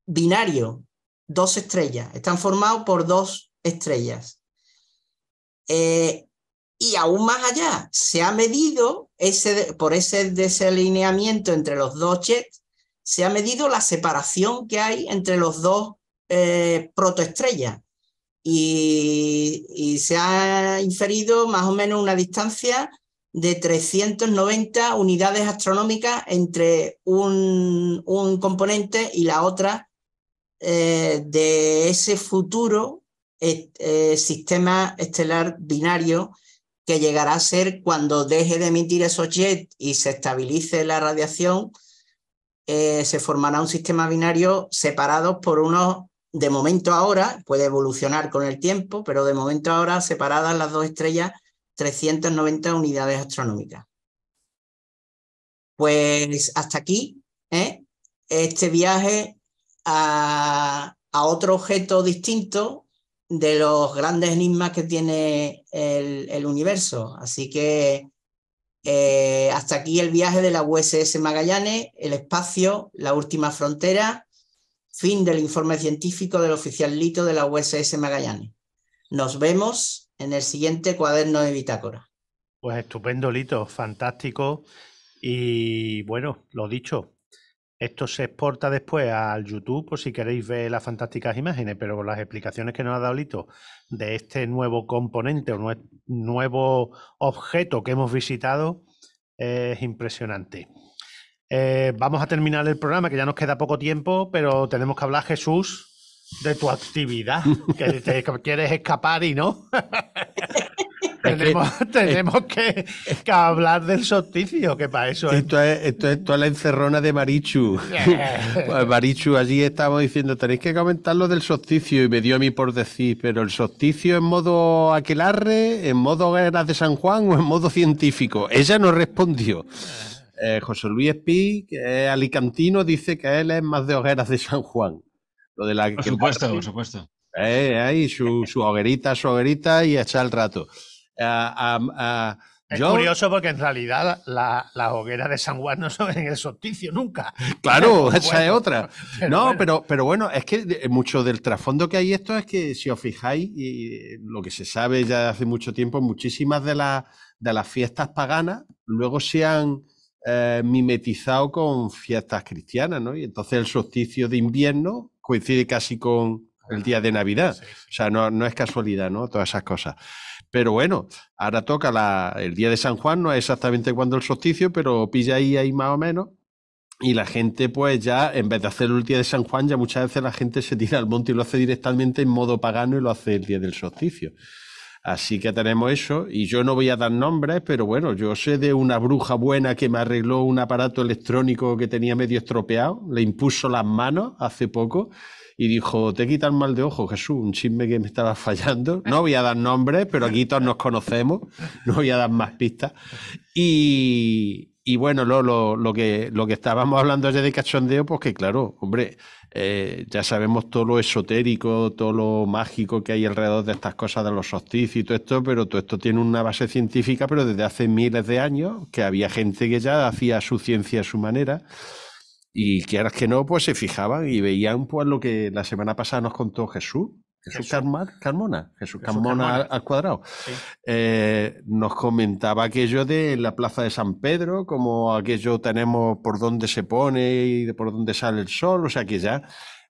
binario, dos estrellas, están formados por dos estrellas. Eh, y aún más allá, se ha medido, ese, por ese desalineamiento entre los dos jets, se ha medido la separación que hay entre los dos eh, protoestrellas. Y, se ha inferido más o menos una distancia de 390 unidades astronómicas entre un, componente y la otra eh, de ese futuro eh, sistema estelar binario que llegará a ser cuando deje de emitir esos jets y se estabilice la radiación, eh, se formará un sistema binario separado por unos, de momento ahora, puede evolucionar con el tiempo, pero de momento ahora separadas las dos estrellas 390 unidades astronómicas. Pues hasta aquí ¿eh? este viaje a otro objeto distinto de los grandes enigmas que tiene el, universo. Así que eh, hasta aquí el viaje de la USS Magallanes, el espacio, la última frontera, fin del informe científico del oficial Lito de la USS Magallanes. Nos vemos en el siguiente cuaderno de bitácora. Pues estupendo, Lito, fantástico. Y bueno, lo dicho, esto se exporta después al YouTube por si queréis ver las fantásticas imágenes, pero las explicaciones que nos ha dado Lito de este nuevo componente o nuevo objeto que hemos visitado es impresionante. Eh, vamos a terminar el programa, que ya nos queda poco tiempo, pero tenemos que hablar, Jesús, de tu actividad, que te quieres escapar y no. tenemos, que, hablar del solsticio, que para eso. Esto es, esto es toda la encerrona de Marichu. Pues Marichu, allí estábamos diciendo, tenéis que comentar lo del solsticio, y me dio a mí por decir, pero el solsticio en modo aquelarre, en modo hogueras de San Juan o en modo científico. Ella no respondió. Eh. Eh, José Luis Pi, alicantino, dice que él es más de hogueras de San Juan. Lo de la por supuesto, por supuesto. Eh, su, su hoguerita, su hoguerita y echar el rato es curioso porque en realidad la, hogueras hoguera de San Juan no son en el solsticio nunca. Claro, esa es otra. no, Pero, bueno, es que mucho del trasfondo que hay esto es que si os fijáis, y lo que se sabe ya hace mucho tiempo, muchísimas de, de las fiestas paganas luego se han eh, mimetizado con fiestas cristianas, ¿no? Y entonces el solsticio de invierno coincide casi con el ah, día de Navidad. O sea, no, no es casualidad, ¿no? Todas esas cosas. Pero bueno, ahora toca el día de San Juan, no es exactamente cuando el solsticio, pero pilla ahí, ahí más o menos. Y la gente, pues ya, en vez de hacer el día de San Juan, ya muchas veces la gente se tira al monte y lo hace directamente en modo pagano y lo hace el día del solsticio. Así que tenemos eso y yo no voy a dar nombres, pero bueno, yo sé de una bruja buena que me arregló un aparato electrónico que tenía medio estropeado, le impuso las manos hace poco y dijo, te quitan mal de ojo, Jesús, un chisme que me estaba fallando. No voy a dar nombres, pero aquí todos nos conocemos, no voy a dar más pistas. Y, bueno, lo, que, lo que estábamos hablando ayer de cachondeo, pues que claro, hombre, eh, ya sabemos todo lo esotérico, todo lo mágico que hay alrededor de estas cosas de los solsticios y todo esto, pero todo esto tiene una base científica, pero desde hace miles de años, que había gente que ya hacía su ciencia a su manera. Y quieras que no, pues se fijaban y veían pues lo que la semana pasada nos contó Jesús, Jesús, Carmona, Jesús, Carmona, al cuadrado, eh, nos comentaba aquello de la plaza de San Pedro, como aquello tenemos por dónde se pone y por dónde sale el sol, o sea que ya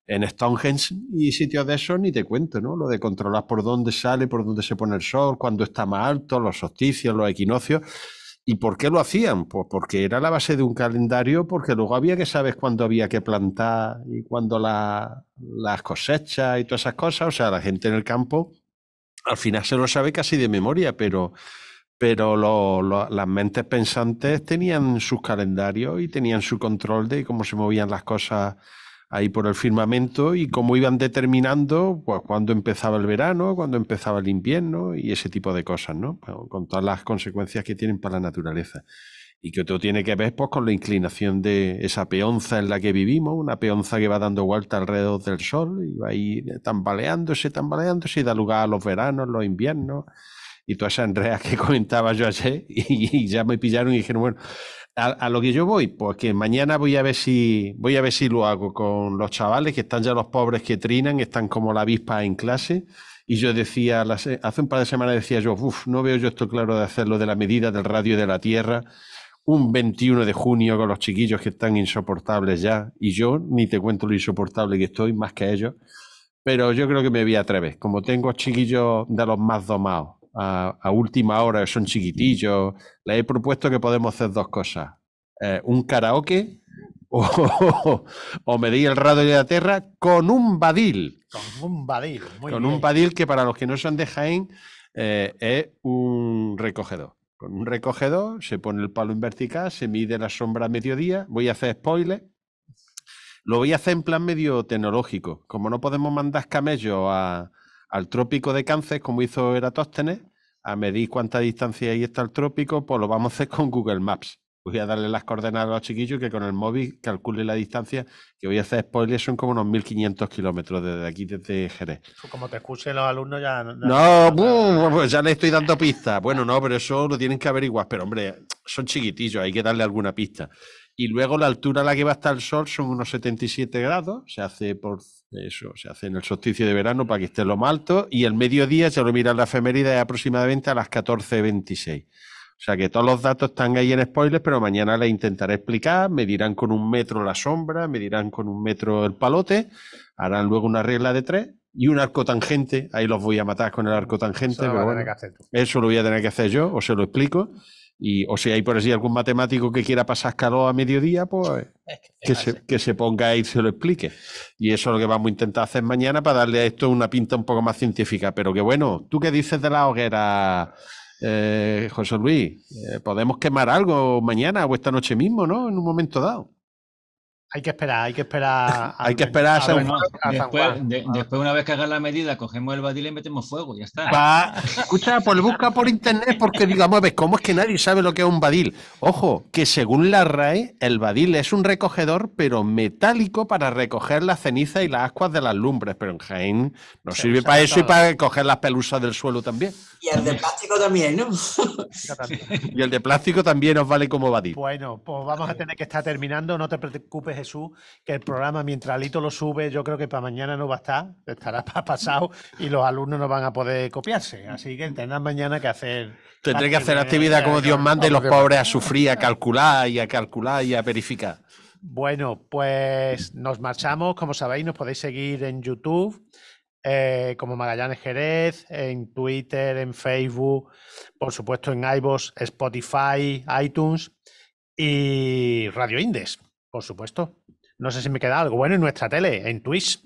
en Stonehenge y sitios de eso ni te cuento, ¿no? Lo de controlar por dónde sale, por dónde se pone el sol, cuando está más alto, los solsticios, los equinoccios ¿Y por qué lo hacían? Pues porque era la base de un calendario, porque luego había que saber cuándo había que plantar y cuándo la, las cosechas y todas esas cosas. O sea, la gente en el campo al final se lo sabe casi de memoria, pero, pero las mentes pensantes tenían sus calendarios y tenían su control de cómo se movían las cosas ahí por el firmamento y cómo iban determinando pues, cuándo empezaba el verano, cuándo empezaba el invierno y ese tipo de cosas, ¿no? Pues, con todas las consecuencias que tienen para la naturaleza. Y que todo tiene que ver pues, con la inclinación de esa peonza en la que vivimos, una peonza que va dando vuelta alrededor del sol y va ahí tambaleándose, tambaleándose y da lugar a los veranos, los inviernos y todas esas enreas que comentaba yo ayer y ya me pillaron y dijeron, bueno, a, lo que yo voy, pues que mañana voy a ver si voy a ver si lo hago con los chavales que están ya los pobres que trinan, están como la avispa en clase. Y yo decía, hace un par de semanas decía yo, uff, no veo yo esto claro de hacerlo de la medida del radio de la Tierra, un 21 de junio con los chiquillos que están insoportables ya, y yo ni te cuento lo insoportable que estoy, más que ellos, pero yo creo que me voy a atrever, como tengo chiquillos de los más domados a, última hora, son chiquitillos. Le he propuesto que podemos hacer dos cosas. Eh, un karaoke o, o, medir el radio de la tierra con un badil. Con un badil, Con un badil que para los que no son de Jaén eh, es un recogedor. Con un recogedor se pone el palo en vertical, se mide la sombra a mediodía. Voy a hacer spoiler. Lo voy a hacer en plan medio tecnológico. Como no podemos mandar camellos a, al trópico de Cáncer, como hizo Eratóstenes, a medir cuánta distancia ahí está el trópico, pues lo vamos a hacer con Google Maps. Voy a darle las coordenadas a los chiquillos que con el móvil calcule la distancia, que voy a hacer spoilers, son como unos 1500 kilómetros desde aquí, desde Jerez. Pues como te escuchen los alumnos ya... no, no, pues ya le estoy dando pistas. Bueno, no, pero eso lo tienen que averiguar. Pero hombre, son chiquitillos, hay que darle alguna pista. Y luego la altura a la que va a estar el sol son unos 77 grados, se hace por eso, se hace en el solsticio de verano para que esté lo más alto y el mediodía, se lo mira la efeméride, es aproximadamente a las 14.26. O sea que todos los datos están ahí en spoilers, pero mañana les intentaré explicar. Medirán con un metro la sombra, medirán con un metro el palote, harán luego una regla de tres y un arco tangente. Ahí los voy a matar con el arco tangente. eso lo voy a tener que hacer yo, o se lo explico. Y, o si hay por así algún matemático que quiera pasar calor a mediodía, pues que, se, ponga ahí y se lo explique. Y eso es lo que vamos a intentar hacer mañana para darle a esto una pinta un poco más científica. Pero que bueno, ¿tú qué dices de la hoguera, eh, José Luis? Eh, ¿Podemos quemar algo mañana o esta noche mismo, no? En un momento dado. Hay que esperar, hay que esperar. hay que esperar después, una vez que hagan la medida, cogemos el badil y metemos fuego, ya está. Escucha, pues busca por internet, porque digamos, ¿ves cómo es que nadie sabe lo que es un badil? Ojo, que según la RAE, el badil es un recogedor, pero metálico para recoger la ceniza y las ascuas de las lumbres. Pero en Jaén nos sirve para eso y para coger las pelusas del suelo también. Y el de plástico también, ¿no? y el de plástico también nos vale como badil. Bueno, pues vamos a tener que estar terminando, no te preocupes, Jesús, que el programa, mientras Alito lo sube, yo creo que para mañana no va a estar, estará para pasado y los alumnos no van a poder copiarse. Así que tendrán mañana que hacer. Tendré que hacer actividad como Dios manda y los pobres a sufrir, a calcular y a calcular y a verificar. Bueno, pues nos marchamos. Como sabéis, nos podéis seguir en YouTube. Eh, como Magallanes Jerez, en Twitter, en Facebook, por supuesto en iVoox, Spotify, iTunes y Radio Indes. Por supuesto. No sé si me queda algo bueno en nuestra tele, en Twitch.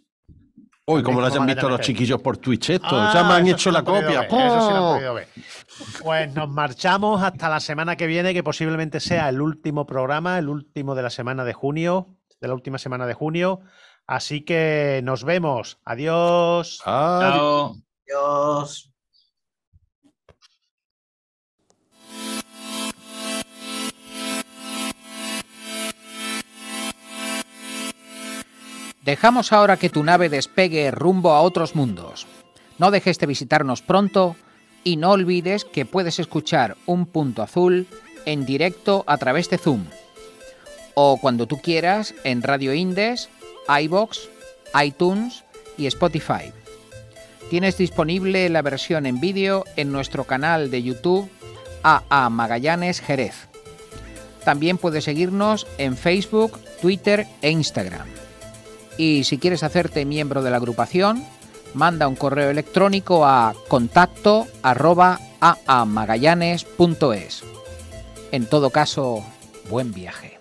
Uy, como lo hayan visto los chiquillos por Twitch esto. ya ah, me han hecho la copia. ¡Oh! Pues nos marchamos hasta la semana que viene, que posiblemente sea el último programa, el último de la semana de junio, de la última semana de junio. Así que nos vemos. Adiós. Adiós. Adiós. Dejamos ahora que tu nave despegue rumbo a otros mundos. No dejes de visitarnos pronto y no olvides que puedes escuchar Un Punto Azul en directo a través de Zoom o cuando tú quieras en Radio Indes, iBox, iTunes y Spotify. Tienes disponible la versión en vídeo en nuestro canal de YouTube AA Magallanes Jerez. También puedes seguirnos en Facebook, Twitter e Instagram. Y si quieres hacerte miembro de la agrupación, manda un correo electrónico a contacto En todo caso, buen viaje.